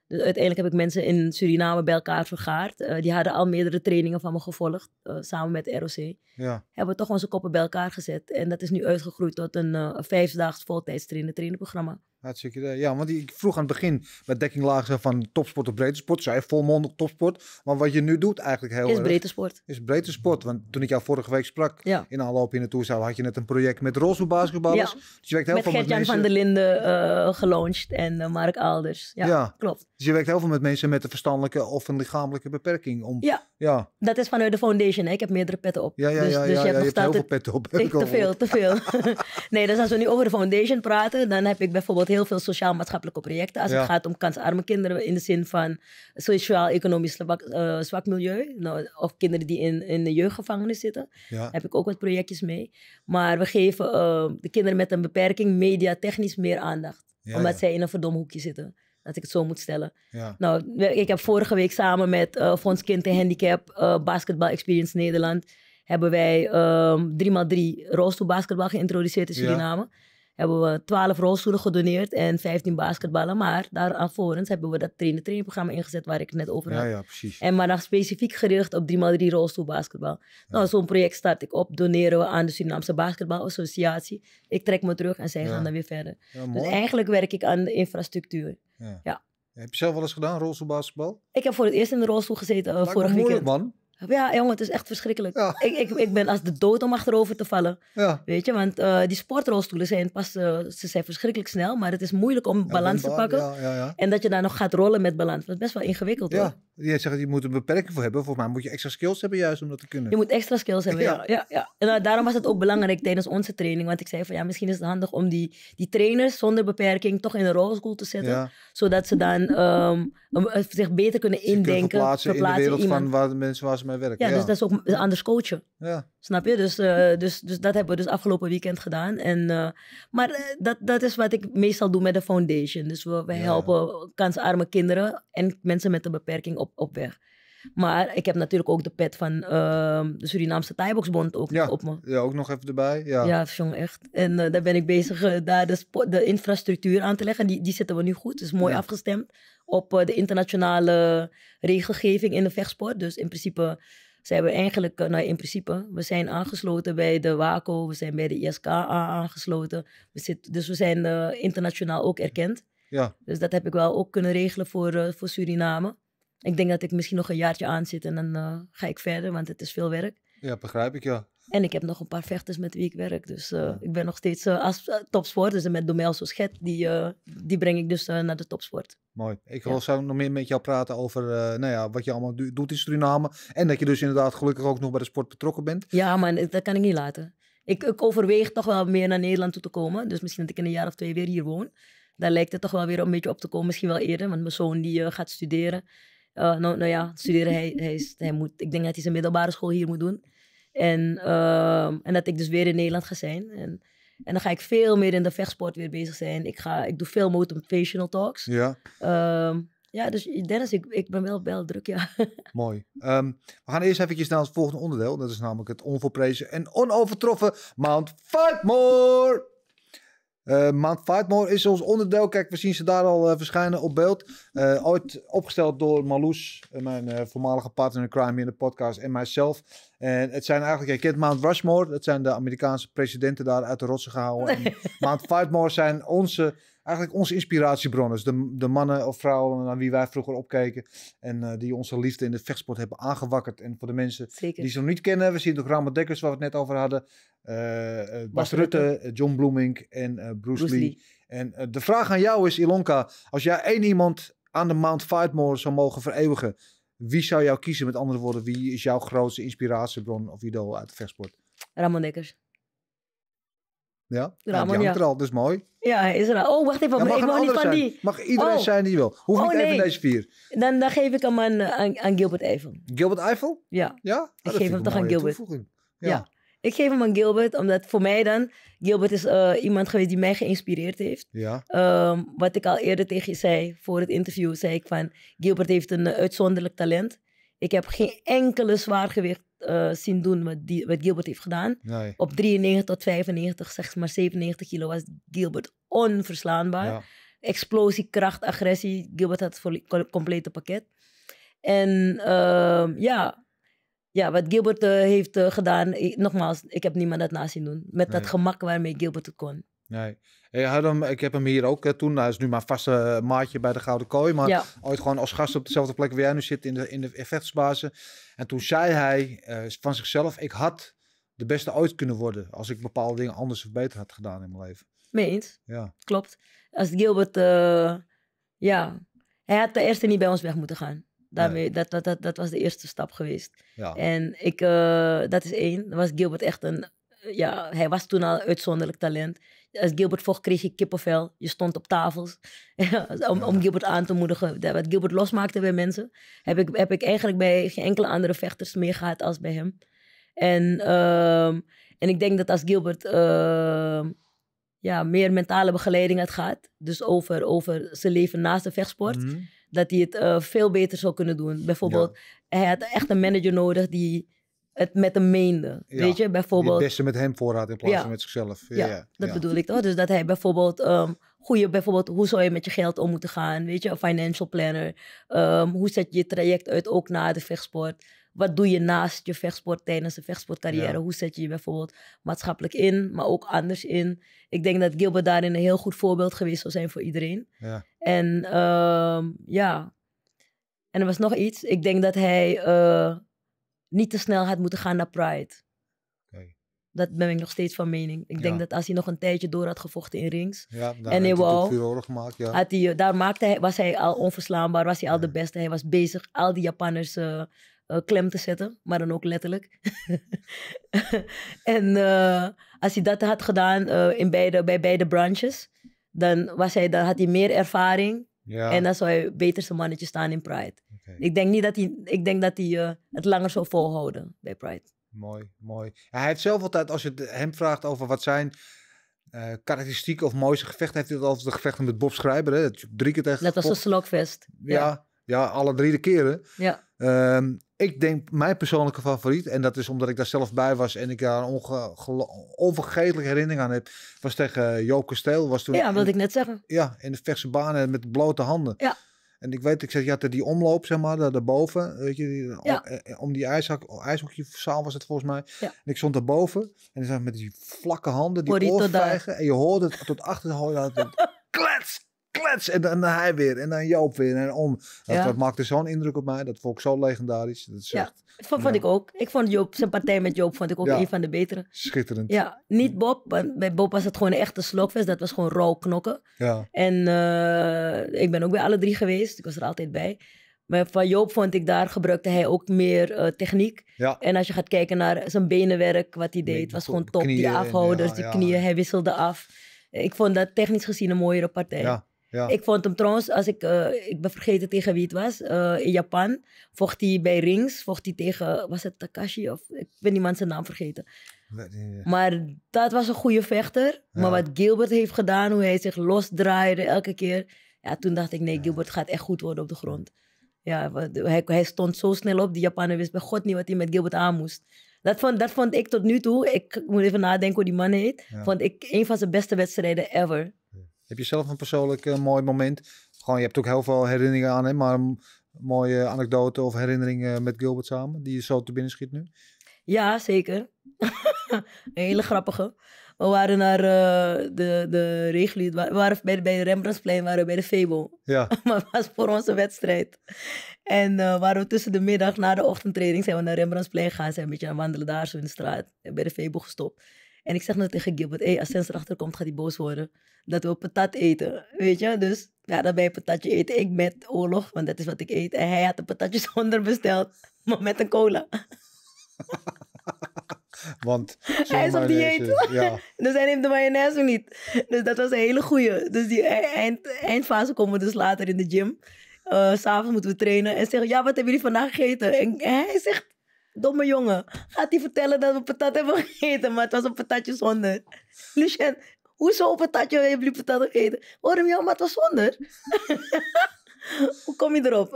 Dus uiteindelijk heb ik mensen in Suriname bij elkaar vergaard. Eh, die hadden al meerdere trainingen van me gevolgd, eh, samen met ROC. Ja. Hebben we toch onze koppen bij elkaar gezet. En dat is nu uitgegroeid tot een vijfdaags voltijds trainen, trainenprogramma. Hartstikke idee. Ja, want ik vroeg aan het begin bij dekking lagen van topsport of breedte sport. Zij volmondig topsport. Maar wat je nu doet eigenlijk heel Is breedte Is breedte Want toen ik jou vorige week sprak in aanloop in de toeschouw had je net een project met rolstoelbasketballers. Ja. Dus je werkt heel met veel met mensen. van der Linden uh, eh, en uh, Mark Alders. Ja, ja, klopt. Dus je werkt heel veel met mensen met een verstandelijke of een lichamelijke beperking. Om, ja. dat is vanuit de foundation. Hè? Ik heb meerdere petten op. dus, dus je hebt, nog heel veel petten op. te veel, te veel. nee, dus als we nu over de foundation praten, dan heb ik bijvoorbeeld heel veel sociaal-maatschappelijke projecten. Als het gaat om kansarme kinderen in de zin van sociaal-economisch eh, zwak, milieu. Nou, of kinderen die in, in de jeugdgevangenis zitten. Ja. Heb ik ook wat projectjes mee. Maar we geven eh, de kinderen met een beperking mediatechnisch meer aandacht. omdat zij in een verdomd hoekje zitten. Dat ik het zo moet stellen. Nou, ik heb vorige week samen met eh, Fonds Kind en Handicap Basketball Experience Nederland hebben wij um, ehm, 3x3 rolstoelbasketbal geïntroduceerd in Suriname hebben we 12 rolstoelen gedoneerd en 15 basketballen. Maar daaraan voorens hebben we dat trainen-trainprogramma ingezet waar ik het net over had. Ja, ja, precies. En maar dan specifiek gericht op 3x3 rolstoelbasketbal. Ja. Nou, zo'n project start ik op, doneren we aan de Surinaamse Basketbalassociatie. Ik trek me terug en zij gaan dan weer verder. dus eigenlijk werk ik aan de infrastructuur. ja. Heb je zelf wel eens gedaan, rolstoelbasketbal? Ik heb voor het eerst in de rolstoel gezeten vorige eh, vorig weekend. man. Ja, jongen, het is echt verschrikkelijk. Ik, ik, ben als de dood om achterover te vallen. Ja. Weet je, want eh, die sportrolstoelen zijn pas, eh, ze zijn verschrikkelijk snel, maar het is moeilijk om balans te pakken. En dat je daar nog gaat rollen met balans. Dat is best wel ingewikkeld hoor. Jij zegt, je moet een beperking voor hebben. Volgens mij moet je extra skills hebben juist om dat te kunnen. Je moet extra skills hebben, ja. ja, En daarom was het ook belangrijk tijdens onze training. Want ik zei van, ja, misschien is het handig om die, die trainers zonder beperking toch in een rolschool te zetten. Zodat ze dan ehm, eh, zich beter kunnen indenken. Ze verplaatsen, in de wereld van waar de mensen waar ze mee werken. Ja, dus dat is ook anders coachen. Ja. Snap je? Dus, eh, dus, dus dat hebben we dus afgelopen weekend gedaan. En, eh, maar eh, dat, dat is wat ik meestal doe met de foundation. Dus we, helpen kansarme kinderen en mensen met een beperking op, op weg. Maar ik heb natuurlijk ook de pet van ehm, de Surinaamse Thaiboxbond ook ja. op me. Ja, ook nog even erbij. Ja, ja echt. En daar ben ik bezig daar de, de, infrastructuur aan te leggen. Die, die zitten we nu goed. Dus mooi afgestemd op de internationale regelgeving in de vechtsport. Dus in principe zijn we eigenlijk, eh, nou in principe, we zijn aangesloten bij de WACO, we zijn bij de ISKA aangesloten. We zitten, dus we zijn eh, internationaal ook erkend. Ja. Dus dat heb ik wel ook kunnen regelen voor, eh, voor Suriname. Ik denk dat ik misschien nog een jaartje aan zit en dan ga ik verder, want het is veel werk. Ja, begrijp ik, ja. En ik heb nog een paar vechters met wie ik werk. Dus eh, ik ben nog steeds eh, als eh, topsport. Dus met Domelso Schet, die, die breng ik dus naar de topsport. Mooi. Ik wil nog meer met jou praten over nou ja, wat je allemaal doet in Suriname. En dat je dus inderdaad gelukkig ook nog bij de sport betrokken bent. Ja, maar dat kan ik niet laten. Ik, ik overweeg toch wel meer naar Nederland toe te komen. Dus misschien dat ik in een jaar of twee weer hier woon. Daar lijkt het toch wel weer een beetje op te komen. Misschien wel eerder, want mijn zoon die gaat studeren. nou, nou ja, studeren, hij, hij moet, ik denk dat hij zijn middelbare school hier moet doen. En, ehm, en dat ik dus weer in Nederland ga zijn. En, en dan ga ik veel meer in de vechtsport weer bezig zijn. Ik, ga, ik doe veel motivational talks. Ja. Ehm, ja, dus Dennis, ik, ik ben wel, wel druk, ja. Mooi. Ehm, we gaan eerst eventjes naar het volgende onderdeel. Dat is namelijk het onvolprezen en onovertroffen Mount Fightmore. Uh, Mount Fightmore is ons onderdeel. Kijk, we zien ze daar al eh, verschijnen op beeld. Eh, ooit opgesteld door Marloes, mijn voormalige partner in crime in de podcast, en mijzelf. En het zijn eigenlijk, je kent Mount Rushmore, dat zijn de Amerikaanse presidenten daar uit de rotsen gehouden. Nee. Mount Fightmore zijn onze eigenlijk onze inspiratiebronnen, dus De, mannen of vrouwen naar wie wij vroeger opkeken. En eh, die onze liefde in de vechtsport hebben aangewakkerd. En voor de mensen die ze nog niet kennen. We zien toch Ramon Dekkers waar we het net over hadden. Eh, eh, Bas Rutte, John Bloemink en Bruce, Bruce, Lee. En de vraag aan jou is Ilonka. Als jij één iemand aan de Mount Fightmore zou mogen vereeuwigen. Wie zou jou kiezen? Met andere woorden, wie is jouw grootste inspiratiebron of idool uit de vechtsport? Ramon Dekkers. Ja, Raman, is hangt ja. er mooi. Ja, hij is er al. Oh, wacht even, mag ik mag niet van die. Mag iedereen oh. zijn die wil. Hoef oh, niet even deze vier. Dan, dan geef ik hem aan, aan, Gilbert Eiffel. Gilbert Eiffel? Ja. ja? ik ah, geef hem toch aan Gilbert. Ja. Ik geef hem aan Gilbert, omdat voor mij dan... Gilbert is eh, iemand geweest die mij geïnspireerd heeft. Ja. Ehm, wat ik al eerder tegen je zei, voor het interview, zei ik van... Gilbert heeft een eh, uitzonderlijk talent. Ik heb geen enkele zwaargewicht eh, zien doen wat, Gilbert heeft gedaan. Op 93 tot 95, zeg maar 97 kilo, was Gilbert onverslaanbaar. explosiekracht Explosie, kracht, agressie. Gilbert had het complete pakket. En ehm, ja, ja, wat Gilbert eh, heeft eh, gedaan, nogmaals, ik heb niemand dat na zien doen. Met dat gemak waarmee Gilbert het kon. Nee. had hem, ik heb hem hier ook toen. Hij is nu maar vaste uh, maatje bij de Gouden Kooi. Maar ooit gewoon als gast op dezelfde plek waar jij nu zit in de, in de vechtsbazen. En toen zei hij eh, van zichzelf: Ik had de beste ooit kunnen worden. Als ik bepaalde dingen anders of beter had gedaan in mijn leven. Meent? Ja. Klopt. Als Gilbert, eh, ja. Hij had de eerste niet bij ons weg moeten gaan. Daarmee, dat, dat, dat, was de eerste stap geweest. Ja. En ik, dat is één. Dan was Gilbert echt een ja, hij was toen al uitzonderlijk talent als Gilbert vocht, kreeg je kippenvel. Je stond op tafels om, om, Gilbert aan te moedigen. Wat Gilbert losmaakte bij mensen, heb ik, heb ik eigenlijk bij geen enkele andere vechters meer gehad als bij hem. En, ehm, en ik denk dat als Gilbert ehm, ja, meer mentale begeleiding had gehad, dus over, over zijn leven naast de vechtsport, mhm. dat hij het eh, veel beter zou kunnen doen. Bijvoorbeeld, hij had echt een manager nodig die het met een meende. weet je, bijvoorbeeld. Het beste met hem voorraad in plaats van met zichzelf. Ja, ja dat bedoel ik toch? Dus dat hij bijvoorbeeld. Ehm, goede, bijvoorbeeld, hoe zou je met je geld om moeten gaan? Weet je, een financial planner. Ehm, hoe zet je je traject uit ook na de vechtsport? Wat doe je naast je vechtsport tijdens de vechtsportcarrière? Hoe zet je je bijvoorbeeld maatschappelijk in, maar ook anders in? Ik denk dat Gilbert daarin een heel goed voorbeeld geweest zou zijn voor iedereen. En um, ja. En er was nog iets. Ik denk dat hij. Eh, niet te snel had moeten gaan naar Pride. Dat ben ik nog steeds van mening. Ik denk dat als hij nog een tijdje door had gevochten in rings. en hij wou, gemaakt, ja. had hij, eh, daar maakte hij, was hij al onverslaanbaar, was hij al de beste. Hij was bezig al die Japanners eh, eh, klem te zetten, maar dan ook letterlijk. en als hij dat had gedaan in beide, bij beide branches, dan, was hij, dan had hij meer ervaring. En dan zou hij beter zijn mannetje staan in Pride. Ik denk niet dat hij, ik denk dat hij eh, het langer zou volhouden bij Pride. Mooi, mooi. hij heeft zelf altijd, als je hem vraagt over wat zijn uh, eh, karakteristieken of mooiste gevecht, heeft hij altijd de gevechten met Bob Schrijber. Hè? Dat, drie keer tegen dat was een slokfest. Ja, ja, alle drie de keren. Ja. Ehm, ik denk mijn persoonlijke favoriet, en dat is omdat ik daar zelf bij was en ik daar een onvergetelijke herinnering aan heb, was tegen eh, Joop Kasteel. Was toen ja, wilde ik net zeggen. Ja, in de verse banen met blote handen. Ja. En ik weet, ik zeg, ja had die omloop, zeg maar, daar, daarboven. Weet je, om, eh, eh, om, die ijshak, saal was het volgens mij. En ik stond daarboven. En ik zag met die vlakke handen, die oorvijgen. En je hoorde het tot achter de het klets, en dan hij weer. En dan Joop weer. En om. Dat, maakte zo'n indruk op mij. Dat vond ik zo legendarisch. Dat ja. Echt, vond, ik ook. Ik vond Joop, zijn partij met Joop vond ik ook een van de betere. Schitterend. Ja, niet Bob. Want bij Bob was het gewoon een echte slokfest. Dat was gewoon rauw knokken. Ja. En eh, ik ben ook bij alle drie geweest. Ik was er altijd bij. Maar van Joop vond ik daar gebruikte hij ook meer eh, techniek. Ja. En als je gaat kijken naar zijn benenwerk, wat hij deed, was gewoon top. die afhouders, die knieën, hij wisselde af. Ik vond dat technisch gezien een mooiere partij. Ja. Ja. Ik vond hem trouwens, als ik, eh, ik ben vergeten tegen wie het was, eh, in Japan vocht hij bij rings, vocht hij tegen, was het Takashi of, ik ben iemand zijn naam vergeten. Maar dat was een goede vechter. Maar wat Gilbert heeft gedaan, hoe hij zich losdraaide elke keer. Ja, toen dacht ik, nee, Gilbert gaat echt goed worden op de grond. Ja, hij, hij stond zo snel op, die Japaner wist bij god niet wat hij met Gilbert aan moest. Dat vond, dat vond ik tot nu toe, ik moet even nadenken hoe die man heet, vond ik een van zijn beste wedstrijden ever. Heb je zelf een persoonlijk eh, mooi moment? Gewoon, je hebt ook heel veel herinneringen aan hem, maar een mooie anekdote of herinneringen met Gilbert samen, die je zo te binnen schiet nu? Ja, zeker. een hele grappige. We waren naar eh, de, de regio, we waren bij, bij de Rembrandtsplein, waren bij de Febo. Ja. maar het was voor onze wedstrijd. En eh, waren we tussen de middag na de ochtendtraining zijn we naar Rembrandtsplein gegaan, zijn een beetje aan wandelen daar zo in de straat. En bij de Febo gestopt. En ik zeg net tegen Gilbert, hey, als Sens erachter komt, gaat hij boos worden. Dat we patat eten, weet je. Dus ja, dan ben je patatje eten. Ik met oorlog, want dat is wat ik eet. En hij had de patatjes zonder besteld, maar met een cola. Want hij is op dieet. Ja. dus hij neemt de mayonaise niet. Dus dat was een hele goeie. Dus die e-, eindfase komen we dus later in de gym. Uh, S'avonds moeten we trainen. En zeggen, ja, wat hebben jullie vandaag gegeten? En hij zegt, domme jongen, gaat hij vertellen dat we patat hebben gegeten, maar het was een patatje zonder. Lucien, hoezo een patatje heb je patat gegeten? Waarom hem maar het was zonder. Hoe kom je erop?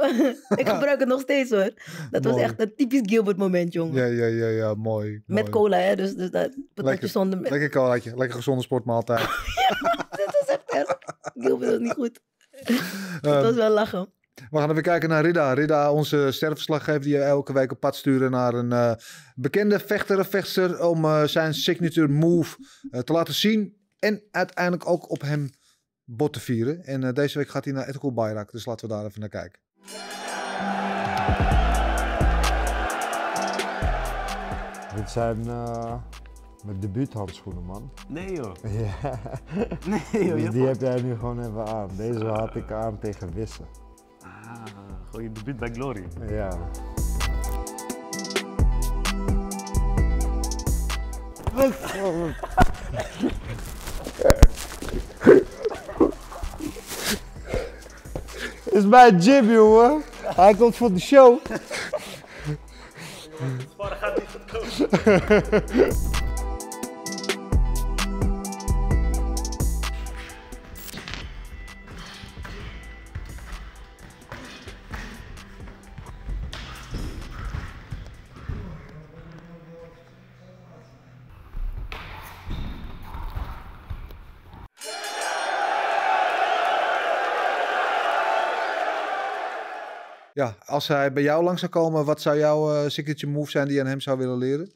ik gebruik het nog steeds hoor. Dat was echt een typisch Gilbert moment, jongen. Ja, ja, ja, ja, mooi. Met cola, hè? Dus, dus dat patatje lekker, zonder... Lekker colaatje, lekker gezonde sportmaaltijd. ja, dat is echt erg. Gilbert was niet goed. Ehm. het was wel lachen. We gaan even kijken naar Rida. Rida, onze sterfverslaggever die elke week op pad sturen naar een eh, bekende vechter, vechter om eh, zijn signature move eh, te laten zien. En uiteindelijk ook op hem bot te vieren. En deze week gaat hij naar Ethical Bayrak, dus laten we daar even naar kijken. Dit zijn mijn debuuthandschoenen, man. Nee joh. Nee joh. Dus die heb jij nu gewoon even aan. Deze had ik aan tegen Wissen. Ah, gewoon je debuut bij Glory. Ja. is mijn gym, Hij komt voor de show. gaat ja, als hij bij jou langs zou komen, wat zou jouw eh, signature move zijn die je aan hem zou willen leren?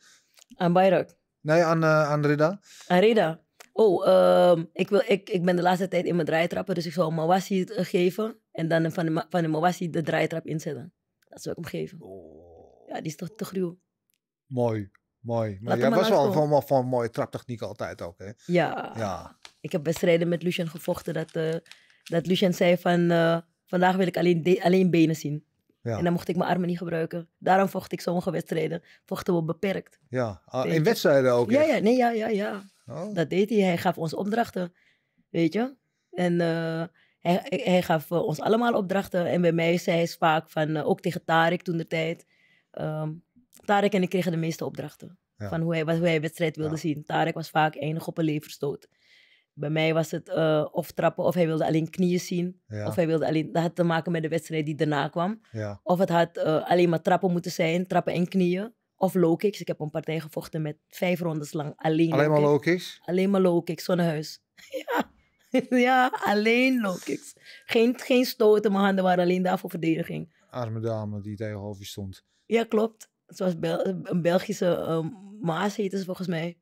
Aan Bayrak. Nee, aan, eh, aan Rida. Aan Rida. Oh, ehm, ik, wil, ik, ik ben de laatste tijd in mijn draaitrappen, dus ik zou Mawassi eh, geven en dan van de, van de Mawassi de draaitrap inzetten. Dat zou ik hem geven. Oh. Ja, die is toch te gruw. Mooi, mooi. Maar jij was wel van, van, mooie traptechniek altijd ook, hè? Ja. ja. Ik heb wedstrijden met Lucien gevochten dat, uh, dat Lucien zei van vandaag wil ik alleen, alleen benen zien. En dan mocht ik mijn armen niet gebruiken. Daarom vocht ik sommige wedstrijden. Vochten we beperkt. Ja, ah, in wedstrijden ook? Ja, ja, nee, ja, ja, ja. Oh. Dat deed hij. Hij gaf ons opdrachten. Weet je? En eh, hij, hij, gaf eh, ons allemaal opdrachten. En bij mij zei hij vaak van, eh, ook tegen Tarek toen de tijd. Ehm, Tarek en ik kregen de meeste opdrachten. Van hoe hij, wat, hoe hij wedstrijd wilde zien. Tarek was vaak enig op een leverstoot. Bij mij was het eh, of trappen, of hij wilde alleen knieën zien. Of hij wilde alleen, dat had te maken met de wedstrijd die daarna kwam. Of het had eh, alleen maar trappen moeten zijn, trappen en knieën. Of low kicks. Ik heb een partij gevochten met vijf rondes lang. Alleen, alleen low maar low kicks? Alleen maar low kicks, zonnehuis. ja. ja, alleen low kicks. Geen, geen stoten, mijn handen waren alleen voor verdediging. Arme dame die tegenover je stond. Ja, klopt. Het was een Belgische uh, Maas, heette ze volgens mij.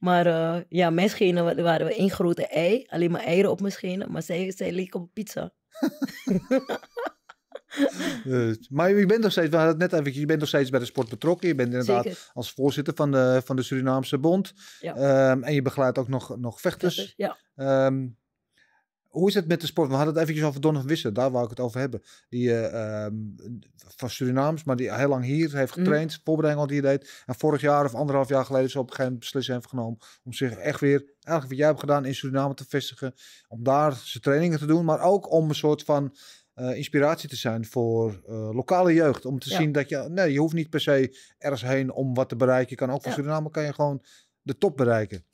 Maar eh, ja, mijn schenen waren we één grote ei. Alleen maar eieren op mijn schenen. Maar zij, zij leek op pizza. Eh, maar je bent nog steeds, we hadden het net even, je bent nog steeds bij de sport betrokken. Je bent inderdaad als voorzitter van de, van de Surinaamse Bond. Ehm, en je begeleidt ook nog, nog vechters. ja. Ehm, hoe is het met de sport? We hadden het eventjes over Donovan Wissen, daar wou ik het over hebben. Die eh, ehm, van Surinaams, maar die heel lang hier heeft mm. getraind, mm. voorbereiding al hier deed. En vorig jaar of anderhalf jaar geleden is op geen beslissing heeft genomen om zich echt weer, eigenlijk wat jij hebt gedaan, in Suriname te vestigen. Om daar zijn trainingen te doen, maar ook om een soort van eh, inspiratie te zijn voor eh, lokale jeugd. Om te zien dat je, nee, je hoeft niet per se ergens heen om wat te bereiken. Je kan ook voor Suriname kan je gewoon de top bereiken.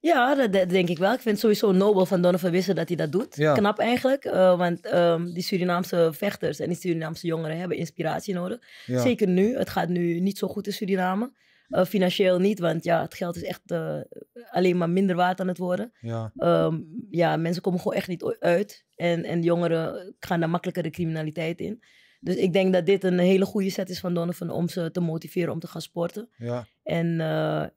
Ja, dat, denk ik wel. Ik vind het sowieso nobel van Donovan Wissen dat hij dat doet. Knap eigenlijk, eh, want ehm, die Surinaamse vechters en die Surinaamse jongeren hebben inspiratie nodig. Zeker nu, het gaat nu niet zo goed in Suriname. Eh, financieel niet, want ja, het geld is echt eh, alleen maar minder waard aan het worden. Ja. Ehm, ja, mensen komen gewoon echt niet uit. En, en jongeren gaan daar makkelijker de criminaliteit in. Dus ik denk dat dit een hele goede set is van Donovan om ze te motiveren om te gaan sporten. Ja. En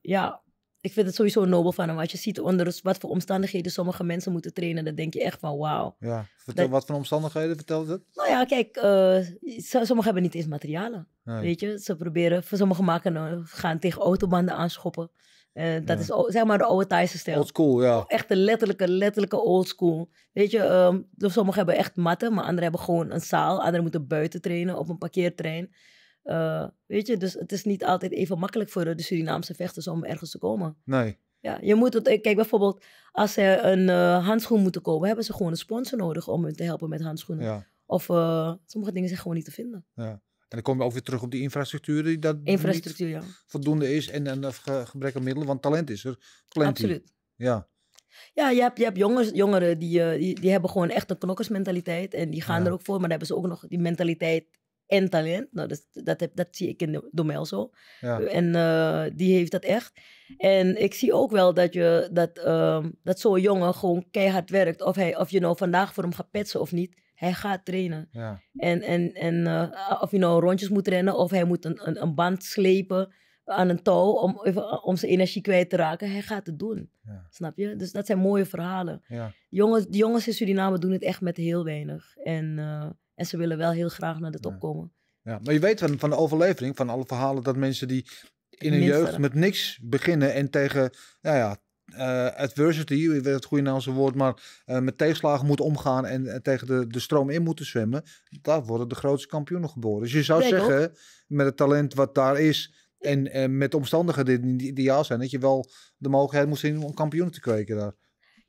ja, ik vind het sowieso nobel van hem. Als je ziet onder wat voor omstandigheden sommige mensen moeten trainen, dan denk je echt van wauw. Ja, vertel, wat voor omstandigheden vertelt het? Nou ja, kijk, eh, sommigen hebben niet eens materialen. Weet je, ze proberen, voor sommigen maken, eh, gaan tegen autobanden aanschoppen. Uh, dat is zeg maar de oude Thaise stijl. ja. Echt de letterlijke, letterlijke old school. Weet je, ehm, dus sommigen hebben echt matten, maar anderen hebben gewoon een zaal. Anderen moeten buiten trainen op een parkeertrein. Eh, weet je, dus het is niet altijd even makkelijk voor de Surinaamse vechters om ergens te komen. Nee. Ja, je moet het, eh, kijk bijvoorbeeld, als ze een eh, handschoen moeten kopen, hebben ze gewoon een sponsor nodig om hen te helpen met handschoenen. Ja. Of sommige dingen zijn gewoon niet te vinden. Ja. En dan kom je ook weer terug op die infrastructuur die dat infrastructuur, voldoende is en, en gebrek aan middelen, want talent is er. Plenty. Absoluut. Ja. Ja, je hebt, je hebt jongens, jongeren die, die, hebben gewoon echt een knokkersmentaliteit en die gaan er ook voor, maar dan hebben ze ook nog die mentaliteit en talent. Nou, dat, dat, heb, dat zie ik in Domel zo. En eh, die heeft dat echt. En ik zie ook wel dat, je, dat, ehm, dat zo'n jongen gewoon keihard werkt. Of, hij, of je nou vandaag voor hem gaat petsen of niet. Hij gaat trainen. Ja. En, en, en eh, of je nou rondjes moet rennen of hij moet een, een, band slepen aan een touw om, om zijn energie kwijt te raken. Hij gaat het doen. Snap je? Dus dat zijn mooie verhalen. Ja. Jongens, jongens in Suriname doen het echt met heel weinig. En eh, en ze willen wel heel graag naar de top ja. komen. Ja, maar je weet van, van de overlevering, van alle verhalen, dat mensen die in hun jeugd met niks beginnen en tegen, nou ja ja, uh, eh, adversity, het goede Nederlandse woord, maar eh, met tegenslagen moet omgaan en tegen de, de stroom in moeten zwemmen, daar worden de grootste kampioenen geboren. Dus je zou zeggen, met het talent wat daar is en met omstandigheden die ideaal zijn, dat je wel de mogelijkheid moet zien om kampioen te kweken daar.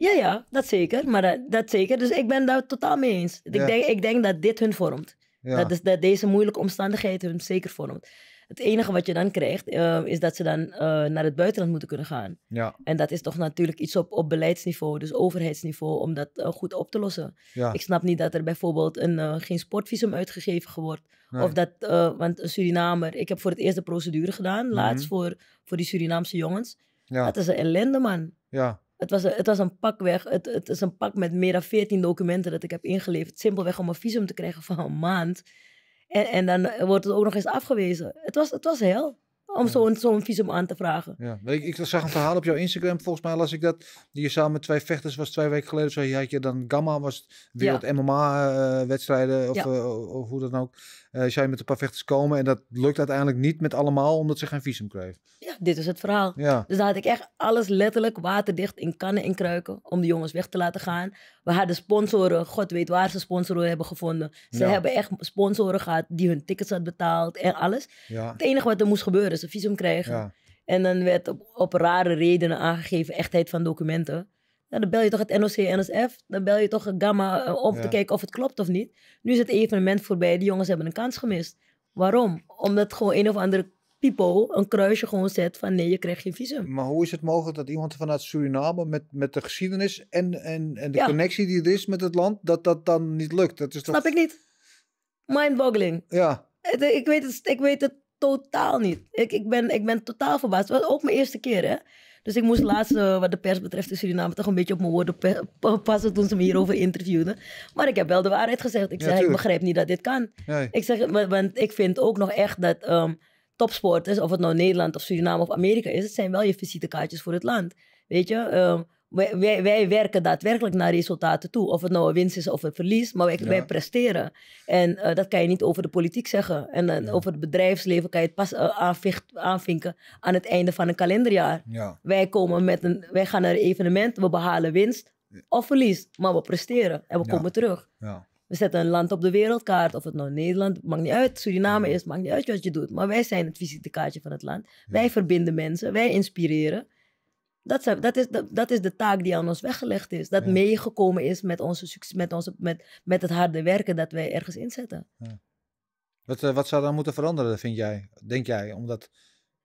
Ja, ja, dat zeker. Maar dat zeker. Dus ik ben daar totaal mee eens. Ik, denk, ik denk dat dit hun vormt. Dat, dat deze moeilijke omstandigheden hun zeker vormt. Het enige wat je dan krijgt, eh, is dat ze dan eh, naar het buitenland moeten kunnen gaan. Ja. En dat is toch natuurlijk iets op, op beleidsniveau, dus overheidsniveau, om dat eh, goed op te lossen. Ja. Ik snap niet dat er bijvoorbeeld een, geen sportvisum uitgegeven wordt. Of dat, want een Surinamer, ik heb voor het eerst de procedure gedaan, mhm. laatst voor, voor die Surinaamse jongens. Ja. Dat is een ellende, man. Ja. Het was, het was een pak weg. Het, het is een pak met meer dan 14 documenten dat ik heb ingeleverd. Simpelweg om een visum te krijgen van een maand. En, en dan eh, wordt het ook nog eens afgewezen. Het was, het was heel om zo'n visum aan te vragen. Ja. Ik, ik, zag een verhaal op jouw Instagram, volgens mij las ik dat. Die je samen met twee vechters was twee weken geleden. Zo, had je dan Gamma, was wereld MMA-wedstrijden eh, of, eh, of, hoe dan ook uh, zou je met een paar vechters komen. En dat lukt uiteindelijk niet met allemaal, omdat ze geen visum krijgen. Ja, dit is het verhaal. Ja. Dus daar had ik echt alles letterlijk waterdicht in kannen en kruiken om de jongens weg te laten gaan. We hadden sponsoren, god weet waar ze sponsoren hebben gevonden. Ze hebben echt sponsoren gehad die hun tickets hadden betaald en alles. Ja. Het enige wat er moest gebeuren is een visum krijgen. En dan werd op, op rare redenen aangegeven echtheid van documenten. Nou, dan bel je toch het NOC, NSF. Dan bel je toch Gamma eh, om te kijken of het klopt of niet. Nu is het evenement voorbij. Die jongens hebben een kans gemist. Waarom? Omdat gewoon een of andere people een kruisje gewoon zet van nee, je krijgt geen visum. Maar hoe is het mogelijk dat iemand vanuit Suriname met, met de geschiedenis en, en, en de connectie die er is met het land, dat dat dan niet lukt? Dat is toch... Snap ik niet. Mindboggling. Ja. ik weet het, ik weet het totaal niet. Ik, ik, ben, ik ben totaal verbaasd. Het was ook mijn eerste keer, hè. Dus ik moest laatst, eh, wat de pers betreft in Suriname, toch een beetje op mijn woorden passen toen ze me hierover interviewden. Maar ik heb wel de waarheid gezegd. Ik zeg, ik begrijp niet dat dit kan. Ik zeg, want ik vind ook nog echt dat um, topsporters, of het nou Nederland of Suriname of Amerika is, het zijn wel je visitekaartjes voor het land. Weet je, ehm, wij, wij, werken daadwerkelijk naar resultaten toe. Of het nou een winst is of een verlies, maar wij, presteren. En eh, dat kan je niet over de politiek zeggen. En eh, over het bedrijfsleven kan je het pas eh, aanvinken aan het einde van een kalenderjaar. Wij, komen met een, wij gaan naar een evenement, we behalen winst of verlies, maar we presteren en we komen terug. We zetten een land op de wereldkaart, of het nou Nederland, maakt niet uit, Suriname is, maakt niet uit wat je doet. Maar wij zijn het visitekaartje van het land. Wij verbinden mensen, wij inspireren. Dat, dat, is, is de taak die aan ons weggelegd is. Dat meegekomen is met, onze, met, onze, met, met het harde werken dat wij ergens inzetten. Ja. Wat, eh, wat zou dan moeten veranderen, vind jij? Denk jij? Omdat...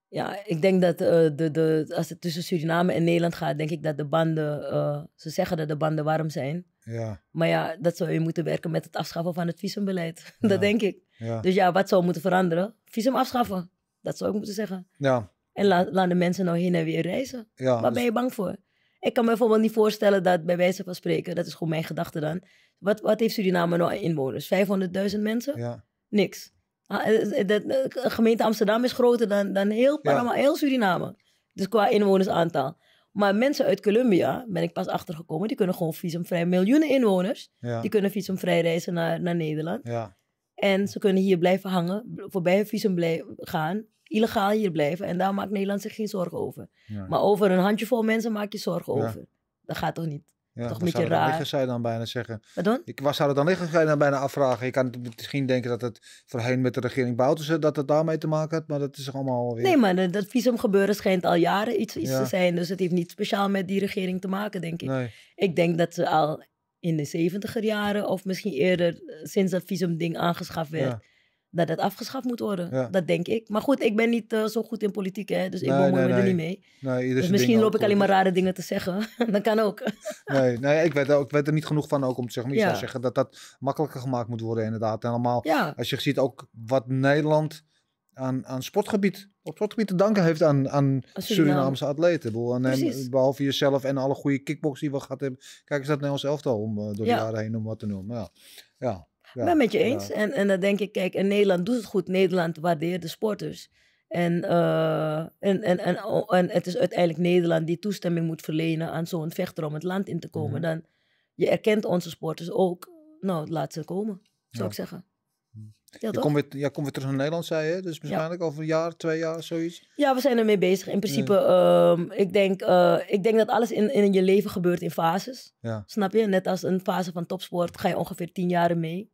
Ja, ik denk dat eh, de, de, als het tussen Suriname en Nederland gaat, denk ik dat de banden, eh, ze zeggen dat de banden warm zijn. Ja. Maar ja, dat zou je moeten werken met het afschaffen van het visumbeleid. dat denk ik. Ja. Dus ja, wat zou moeten veranderen? Visum afschaffen. Dat zou ik moeten zeggen. Ja. En laat, de mensen nou heen en weer reizen. Ja, Waar ben dus je bang voor? Ik kan me bijvoorbeeld niet voorstellen dat, bij wijze van spreken, dat is gewoon mijn gedachte dan. Wat, wat heeft Suriname nou inwoners? 500.000 mensen? Ja. Niks. Ah, eh, eh, de eh, gemeente Amsterdam is groter dan, dan heel, Panama, heel Suriname. Dus qua inwonersaantal. Maar mensen uit Colombia, ben ik pas achtergekomen, die kunnen gewoon visumvrij, miljoenen inwoners, ja. die kunnen visumvrij reizen naar, naar Nederland. Ja. En ze kunnen hier blijven hangen, voorbij hun visum gaan, illegaal hier blijven. En daar maakt Nederland zich geen zorgen over. Maar over een handjevol mensen maak je zorgen over. Dat gaat toch niet? Ja, toch een beetje raar. liggen, zou je dan bijna zeggen. Pardon? Ik, waar zou het dan liggen, zou je dan bijna afvragen. Je kan misschien denken dat het voorheen met de regering Boutersen, eh, dat het daarmee te maken had, maar dat is allemaal weer... Nee, maar dat, dat visumgebeuren schijnt al jaren iets, iets te zijn, dus het heeft niet speciaal met die regering te maken, denk ik. Nee. Ik denk dat ze al in de zeventiger jaren of misschien eerder eh, sinds dat visumding aangeschaft werd. dat Dat het afgeschaft moet worden. Dat denk ik. Maar goed, ik ben niet eh, zo goed in politiek, hè, dus ik bemoei me er niet mee. Dus misschien loop ik alleen maar rare dingen te zeggen. dat kan ook. nee, ik, weet, weet er niet genoeg van ook om te zeggen. zeggen dat dat makkelijker gemaakt moet worden, inderdaad. En allemaal, als je ziet ook wat Nederland aan, aan sportgebied, op sportgebied te danken heeft aan, aan Surinaamse atleten. aan behalve jezelf en alle goede kickbox die we gehad hebben. Kijk eens dat Nederlands nou elftal om, eh, door de jaren heen, om wat te noemen. Ja. Ja. ben met je eens. En, en dan denk ik, kijk, in Nederland doet het goed. Nederland waardeert de sporters. En, eh, en, en, en, oh, en, het is uiteindelijk Nederland die toestemming moet verlenen aan zo'n vechter om het land in te komen. Mhm. Dan, je erkent onze sporters ook. Nou, laat ze komen, zou ik zeggen. Ja, je komt weer, ja, kom weer terug naar Nederland, zei je. Dus waarschijnlijk over een jaar, twee jaar, zoiets. Ja, we zijn ermee bezig. In principe, ehm, ik, denk, eh, ik denk dat alles in, in je leven gebeurt in fases. Snap je? Net als een fase van topsport ga je ongeveer tien jaar mee.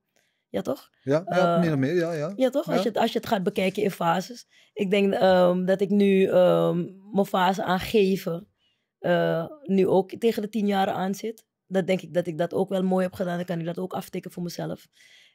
Ja, toch? Ja, ja eh, meer of meer, ja. Ja, ja toch? Als, je, als je het gaat bekijken in fases. Ik denk ehm, dat ik nu ehm, mijn fase aan geven eh, nu ook tegen de tien jaren aan zit. Dat denk ik dat ik dat ook wel mooi heb gedaan. Dan kan ik dat ook aftikken voor mezelf.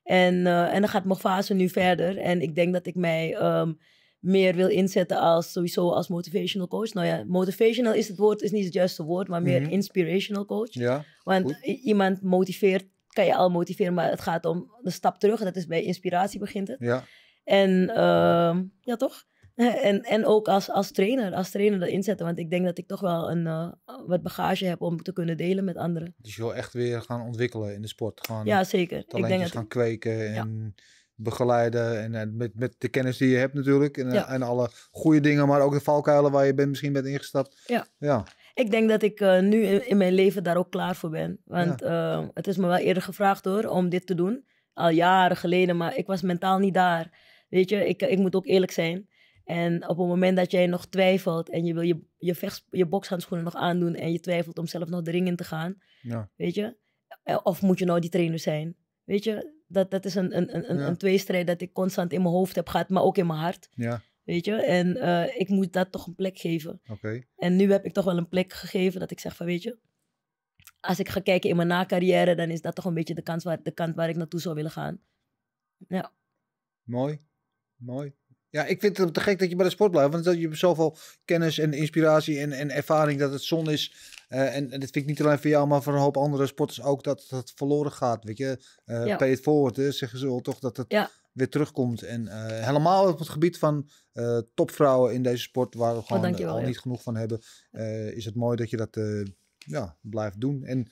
En, eh, en dan gaat mijn fase nu verder. En ik denk dat ik mij ehm, meer wil inzetten als sowieso als motivational coach. Nou ja, motivational is het woord, is niet het juiste woord, maar meer mhm. inspirational coach. Ja, Want iemand motiveert, kan je al motiveren, maar het gaat om de stap terug. Dat is bij inspiratie begint het. Ja. En ehm, ja, toch? En, en ook als, als trainer, als trainer dat inzetten. Want ik denk dat ik toch wel een, eh, wat bagage heb om te kunnen delen met anderen. Dus je wil echt weer gaan ontwikkelen in de sport. Gaan ja, zeker. ik denk dat gaan kweken en begeleiden. En, eh, met, met de kennis die je hebt natuurlijk. En, eh, en alle goede dingen, maar ook de valkuilen waar je bent, misschien bent ingestapt. Ja. ja. Ik denk dat ik nu in, mijn leven daar ook klaar voor ben. Want het is me wel eerder gevraagd hoor, om dit te doen. Al jaren geleden, maar ik was mentaal niet daar. Weet je, ik, ik moet ook eerlijk zijn. En op het moment dat jij nog twijfelt en je wil je, je, vechts, je bokshandschoenen nog aandoen en je twijfelt om zelf nog de ring in te gaan, ja. weet je? Eh, of moet je nou die trainer zijn? Weet je, dat, dat is een, een, een, een tweestrijd dat ik constant in mijn hoofd heb gehad, maar ook in mijn hart. Ja. Weet je, en eh, ik moet dat toch een plek geven. Oké. En nu heb ik toch wel een plek gegeven dat ik zeg van, weet je, als ik ga kijken in mijn na-carrière, dan is dat toch een beetje de, kans waar, de kant waar ik naartoe zou willen gaan. Ja. Mooi, mooi. Ja, ik vind het te gek dat je bij de sport blijft. Want dat je hebt zoveel kennis en inspiratie en, en ervaring dat het zon is. Eh, en, en, dat vind ik niet alleen voor jou, maar voor een hoop andere sporters ook. Dat het verloren gaat, weet je. Uh, ja. Pay it forward, zeggen ze wel toch. Dat het weer terugkomt. En eh, helemaal op het gebied van topvrouwen in deze sport. Waar we oh, gewoon al niet genoeg van hebben. is het mooi dat je dat ja, blijft doen. En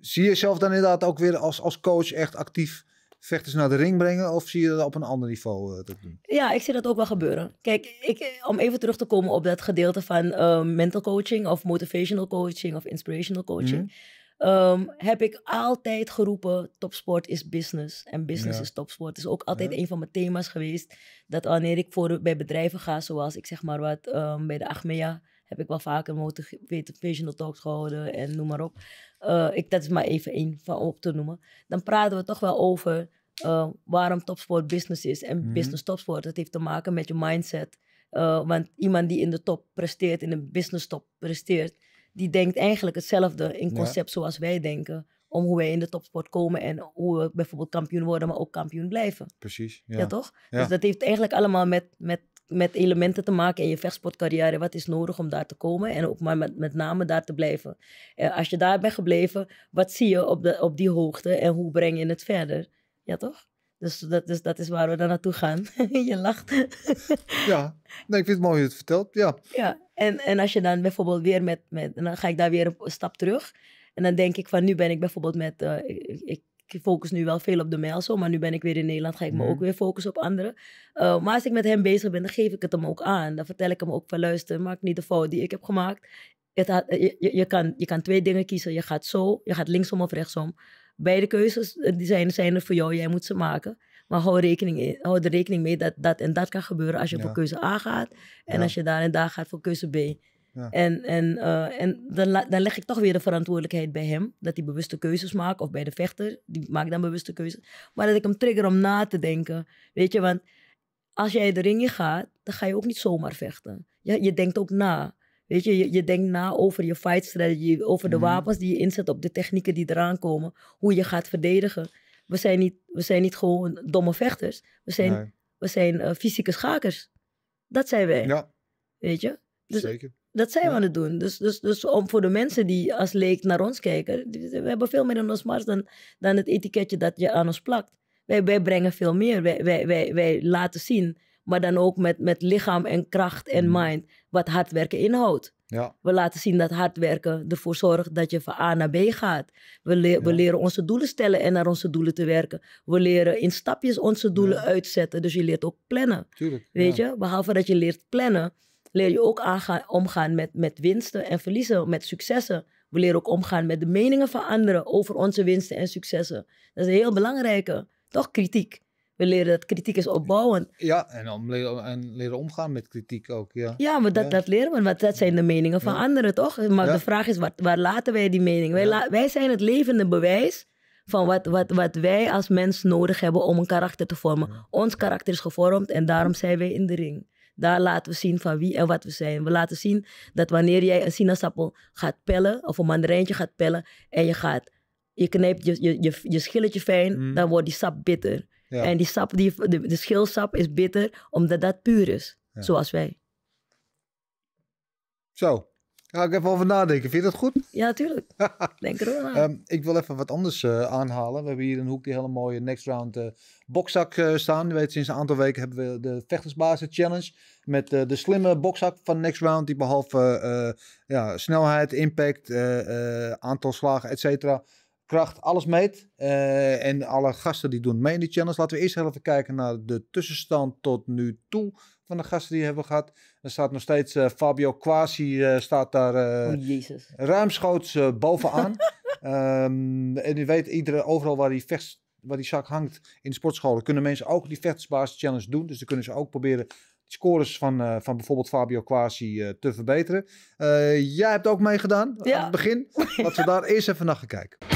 zie jezelf dan inderdaad ook weer als, als coach echt actief vechters naar de ring brengen? Of zie je dat op een ander niveau eh, dat doen? Ja, ik zie dat ook wel gebeuren. Kijk, ik, om even terug te komen op dat gedeelte van ehm, mental coaching of motivational coaching of inspirational coaching. Mhm. Ehm, heb ik altijd geroepen: topsport is business en business is topsport. Het is ook altijd een van mijn thema's geweest. Dat wanneer ik voor, bij bedrijven ga, zoals ik zeg maar wat ehm, bij de Achmea heb ik wel vaker motivational talks gehouden en noem maar op. Eh, ik, dat is maar even één van op te noemen. Dan praten we toch wel over eh, waarom topsport business is en mhm. business topsport. Dat heeft te maken met je mindset. Eh, want iemand die in de top presteert, in een business top presteert, die denkt eigenlijk hetzelfde in concept zoals wij denken. Om hoe wij in de topsport komen en hoe we bijvoorbeeld kampioen worden, maar ook kampioen blijven. Precies. Ja, toch? Dus dat heeft eigenlijk allemaal met, met met elementen te maken in je vechtsportcarrière. Wat is nodig om daar te komen en ook maar met, met name daar te blijven. Eh, als je daar bent gebleven, wat zie je op, de, op die hoogte en hoe breng je het verder? Ja, toch? Dus dat, dus dat is waar we dan naartoe gaan. je lacht. ja, nee, ik vind het mooi dat je het vertelt. Ja, ja. En, en als je dan bijvoorbeeld weer met, met. dan ga ik daar weer een stap terug. En dan denk ik van nu ben ik bijvoorbeeld met. Eh, ik, ik ik focus nu wel veel op de zo, maar nu ben ik weer in Nederland, ga ik me mhm. ook weer focussen op anderen. Eh, maar als ik met hem bezig ben, dan geef ik het hem ook aan. Dan vertel ik hem ook van luister, maak niet de fout die ik heb gemaakt. je, je, kan, je kan twee dingen kiezen. Je gaat zo, je gaat linksom of rechtsom. Beide keuzes eh, die zijn, zijn er voor jou, jij moet ze maken. Maar hou, rekening, hou er rekening mee dat dat en dat kan gebeuren als je voor keuze A gaat. En als je daar en daar gaat voor keuze B. En, en, eh, en dan, dan leg ik toch weer de verantwoordelijkheid bij hem. Dat hij bewuste keuzes maakt. Of bij de vechter, die maakt dan bewuste keuzes. Maar dat ik hem trigger om na te denken. Weet je, want als jij de ring in gaat, dan ga je ook niet zomaar vechten. Je, je denkt ook na. Weet je, je, je denkt na over je fight over de mhm. wapens die je inzet, op de technieken die eraan komen, hoe je gaat verdedigen. We zijn niet, we zijn niet gewoon domme vechters. We zijn, we zijn eh, fysieke schakers. Dat zijn wij. Ja. Weet je? Dus Zeker dat zijn we aan het doen. Dus, dus, dus om voor de mensen die als leek naar ons kijken, we hebben veel meer in ons mars dan, dan het etiketje dat je aan ons plakt. Wij, brengen veel meer, wij, wij, wij, wij laten zien, maar dan ook met, met lichaam en kracht en mhm. mind, wat hard werken inhoudt. Ja. We laten zien dat hard werken ervoor zorgt dat je van A naar B gaat. We, we leren onze doelen stellen en naar onze doelen te werken. We leren in stapjes onze doelen uitzetten. Dus je leert ook plannen. Tuurlijk, Weet je? Behalve dat je leert plannen, leer je ook omgaan met, met winsten en verliezen, met successen. We leren ook omgaan met de meningen van anderen over onze winsten en successen. Dat is een heel belangrijke, toch? Kritiek. We leren dat kritiek is opbouwend. Ja, en, om leren, en leren omgaan met kritiek ook. Ja, ja maar dat, dat leren we, want dat zijn de meningen van anderen, toch? Maar de vraag is, waar laten wij die mening? Wij, wij zijn het levende bewijs van wat, wat, wat wij als mens nodig hebben om een karakter te vormen. Ons karakter is gevormd en daarom zijn wij in de ring. Daar laten we zien van wie en wat we zijn. We laten zien dat wanneer jij een sinaasappel gaat pellen of een mandarijntje gaat pellen en je gaat, je knijpt je, je, je, je schilletje fijn, mm. dan wordt die sap bitter. En die sap, die, de, schilsap is bitter omdat dat puur is, zoals wij. Zo, ga ik even over nadenken. Vind je dat goed? Ja, tuurlijk. Denk er wel aan. Ehm, ik wil even wat anders eh, aanhalen. We hebben hier een hoek die hele mooie next round uh, eh, bokzak uh, eh, staan. Je weet, sinds een aantal weken hebben we de vechtersbasis challenge. Met de slimme bokzak van next round. Die behalve ja, snelheid, impact, aantal slagen, et cetera kracht, alles meet. en alle gasten die doen mee in die challenge. Laten we eerst even kijken naar de tussenstand tot nu toe van de gasten die hebben gehad. Er staat nog steeds eh, Fabio Quasi eh, staat daar eh, oh, ruimschoots bovenaan. Ehm, en je weet iedereen overal waar die vecht, waar die zak hangt in de sportscholen, kunnen mensen ook die vechtsbaas challenge doen. Dus dan kunnen ze ook proberen de scores van, van bijvoorbeeld Fabio Quasi te verbeteren. jij hebt ook meegedaan ja. aan het begin. Laten we daar eerst even naar gaan kijken.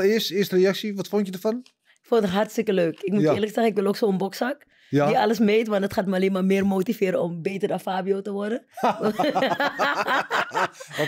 allereerst, eerste reactie, wat vond je ervan? Ik vond het hartstikke leuk. Ik moet eerlijk zeggen, ik wil ook zo'n bokzak. Die alles meet, want het gaat me alleen maar meer motiveren om beter dan Fabio te worden.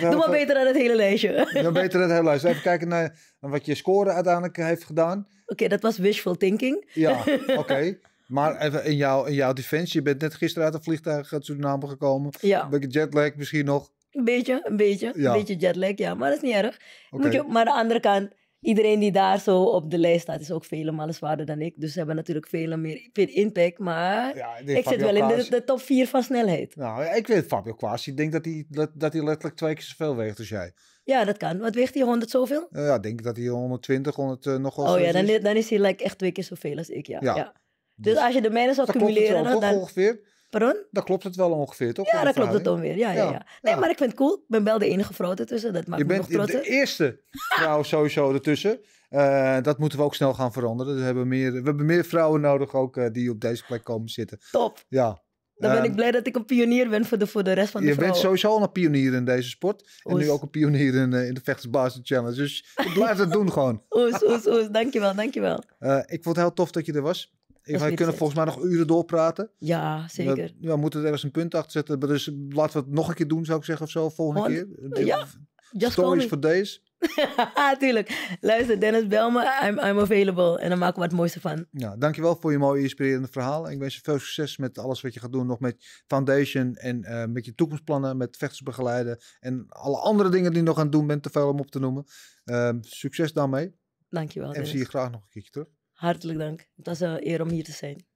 Doe maar beter dan het hele lijstje. ja, beter dan het hele lijstje. Even kijken naar, wat je score uiteindelijk heeft gedaan. Oké, dat was wishful thinking. ja, oké. Maar even in jouw, in jouw defensie, je bent net gisteren uit een vliegtuig uit Suriname gekomen. Ja. Een beetje jetlag misschien nog. Een beetje, een beetje. Ja. Een beetje jetlag, ja. Maar dat is niet erg. Moet je, maar aan de andere kant, iedereen die daar zo op de lijst staat, is ook vele malen zwaarder dan ik. Dus ze hebben natuurlijk veel meer, impact. Maar ik zit wel in de, top 4 van snelheid. Nou, ik weet Fabio Quasi. Ik denk dat hij, dat, hij letterlijk twee keer zoveel weegt als jij. Ja, dat kan. Wat weegt hij? 100 zoveel? ja, ik denk dat hij 120, 100 uh, nog wel Oh ja, dan is, dan is hij like, echt twee keer zoveel als ik, ja. ja. Dus, dus, als je de mijne zou cumuleren... dan, ongeveer. Pardon? dat klopt het wel ongeveer, toch? Ja, dat klopt het ongeveer. Ja, ja, ja. Nee, maar ik vind het cool. Ik ben wel de enige vrouw ertussen. Dat maakt je me bent de eerste vrouw sowieso ertussen. Uh, dat moeten we ook snel gaan veranderen. we, hebben meer, we hebben meer vrouwen nodig ook eh, die op deze plek komen zitten. Top. Ja. Dan ben ik ehm, blij dat ik een pionier ben voor de, voor de rest van de je vrouwen. Je bent sowieso al een pionier in deze sport. En nu ook een pionier in, eh, in de Vechtersbasis Challenge. Dus blijf dat doen gewoon. oes, oes, oes. Dankjewel, dankjewel. ik vond het heel tof dat je er was wij kunnen volgens mij nog uren doorpraten. Ja, zeker. We, ja, moeten er ergens een punt achter zetten. Dus laten we het nog een keer doen, zou ik zeggen, of zo, volgende keer. Ja, just Stories for days. Tuurlijk. Luister, Dennis, bel me. I'm, I'm available. En dan maken we het mooiste van. Ja, dankjewel voor je mooie, inspirerende verhaal. Ik wens je veel succes met alles wat je gaat doen. Nog met Foundation en eh, met je toekomstplannen, met vechtsbegeleiden En alle andere dingen die je nog aan het doen bent, te veel om op te noemen. Ehm, succes daarmee. Dankjewel. En zie je graag nog een keertje terug. Hartelijk dank. Het was een eer om hier te zijn.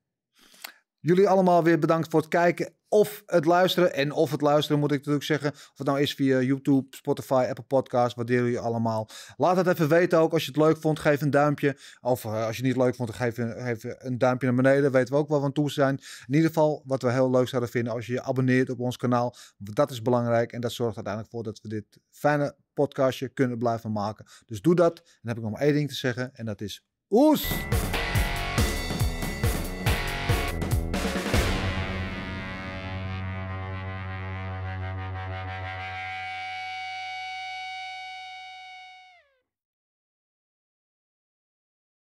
Jullie allemaal weer bedankt voor het kijken of het luisteren. En of het luisteren moet ik natuurlijk zeggen. Of het nou is via YouTube, Spotify, Apple Podcasts, waardeer je allemaal. Laat het even weten ook. Als je het leuk vond, geef een duimpje. Of eh, als je het niet leuk vond, geef een, geef een duimpje naar beneden. Weten we ook wel van toe zijn. In ieder geval, wat we heel leuk zouden vinden als je je abonneert op ons kanaal. Dat is belangrijk. En dat zorgt uiteindelijk voor dat we dit fijne podcastje kunnen blijven maken. Dus doe dat. En dan heb ik nog maar één ding te zeggen. En dat is os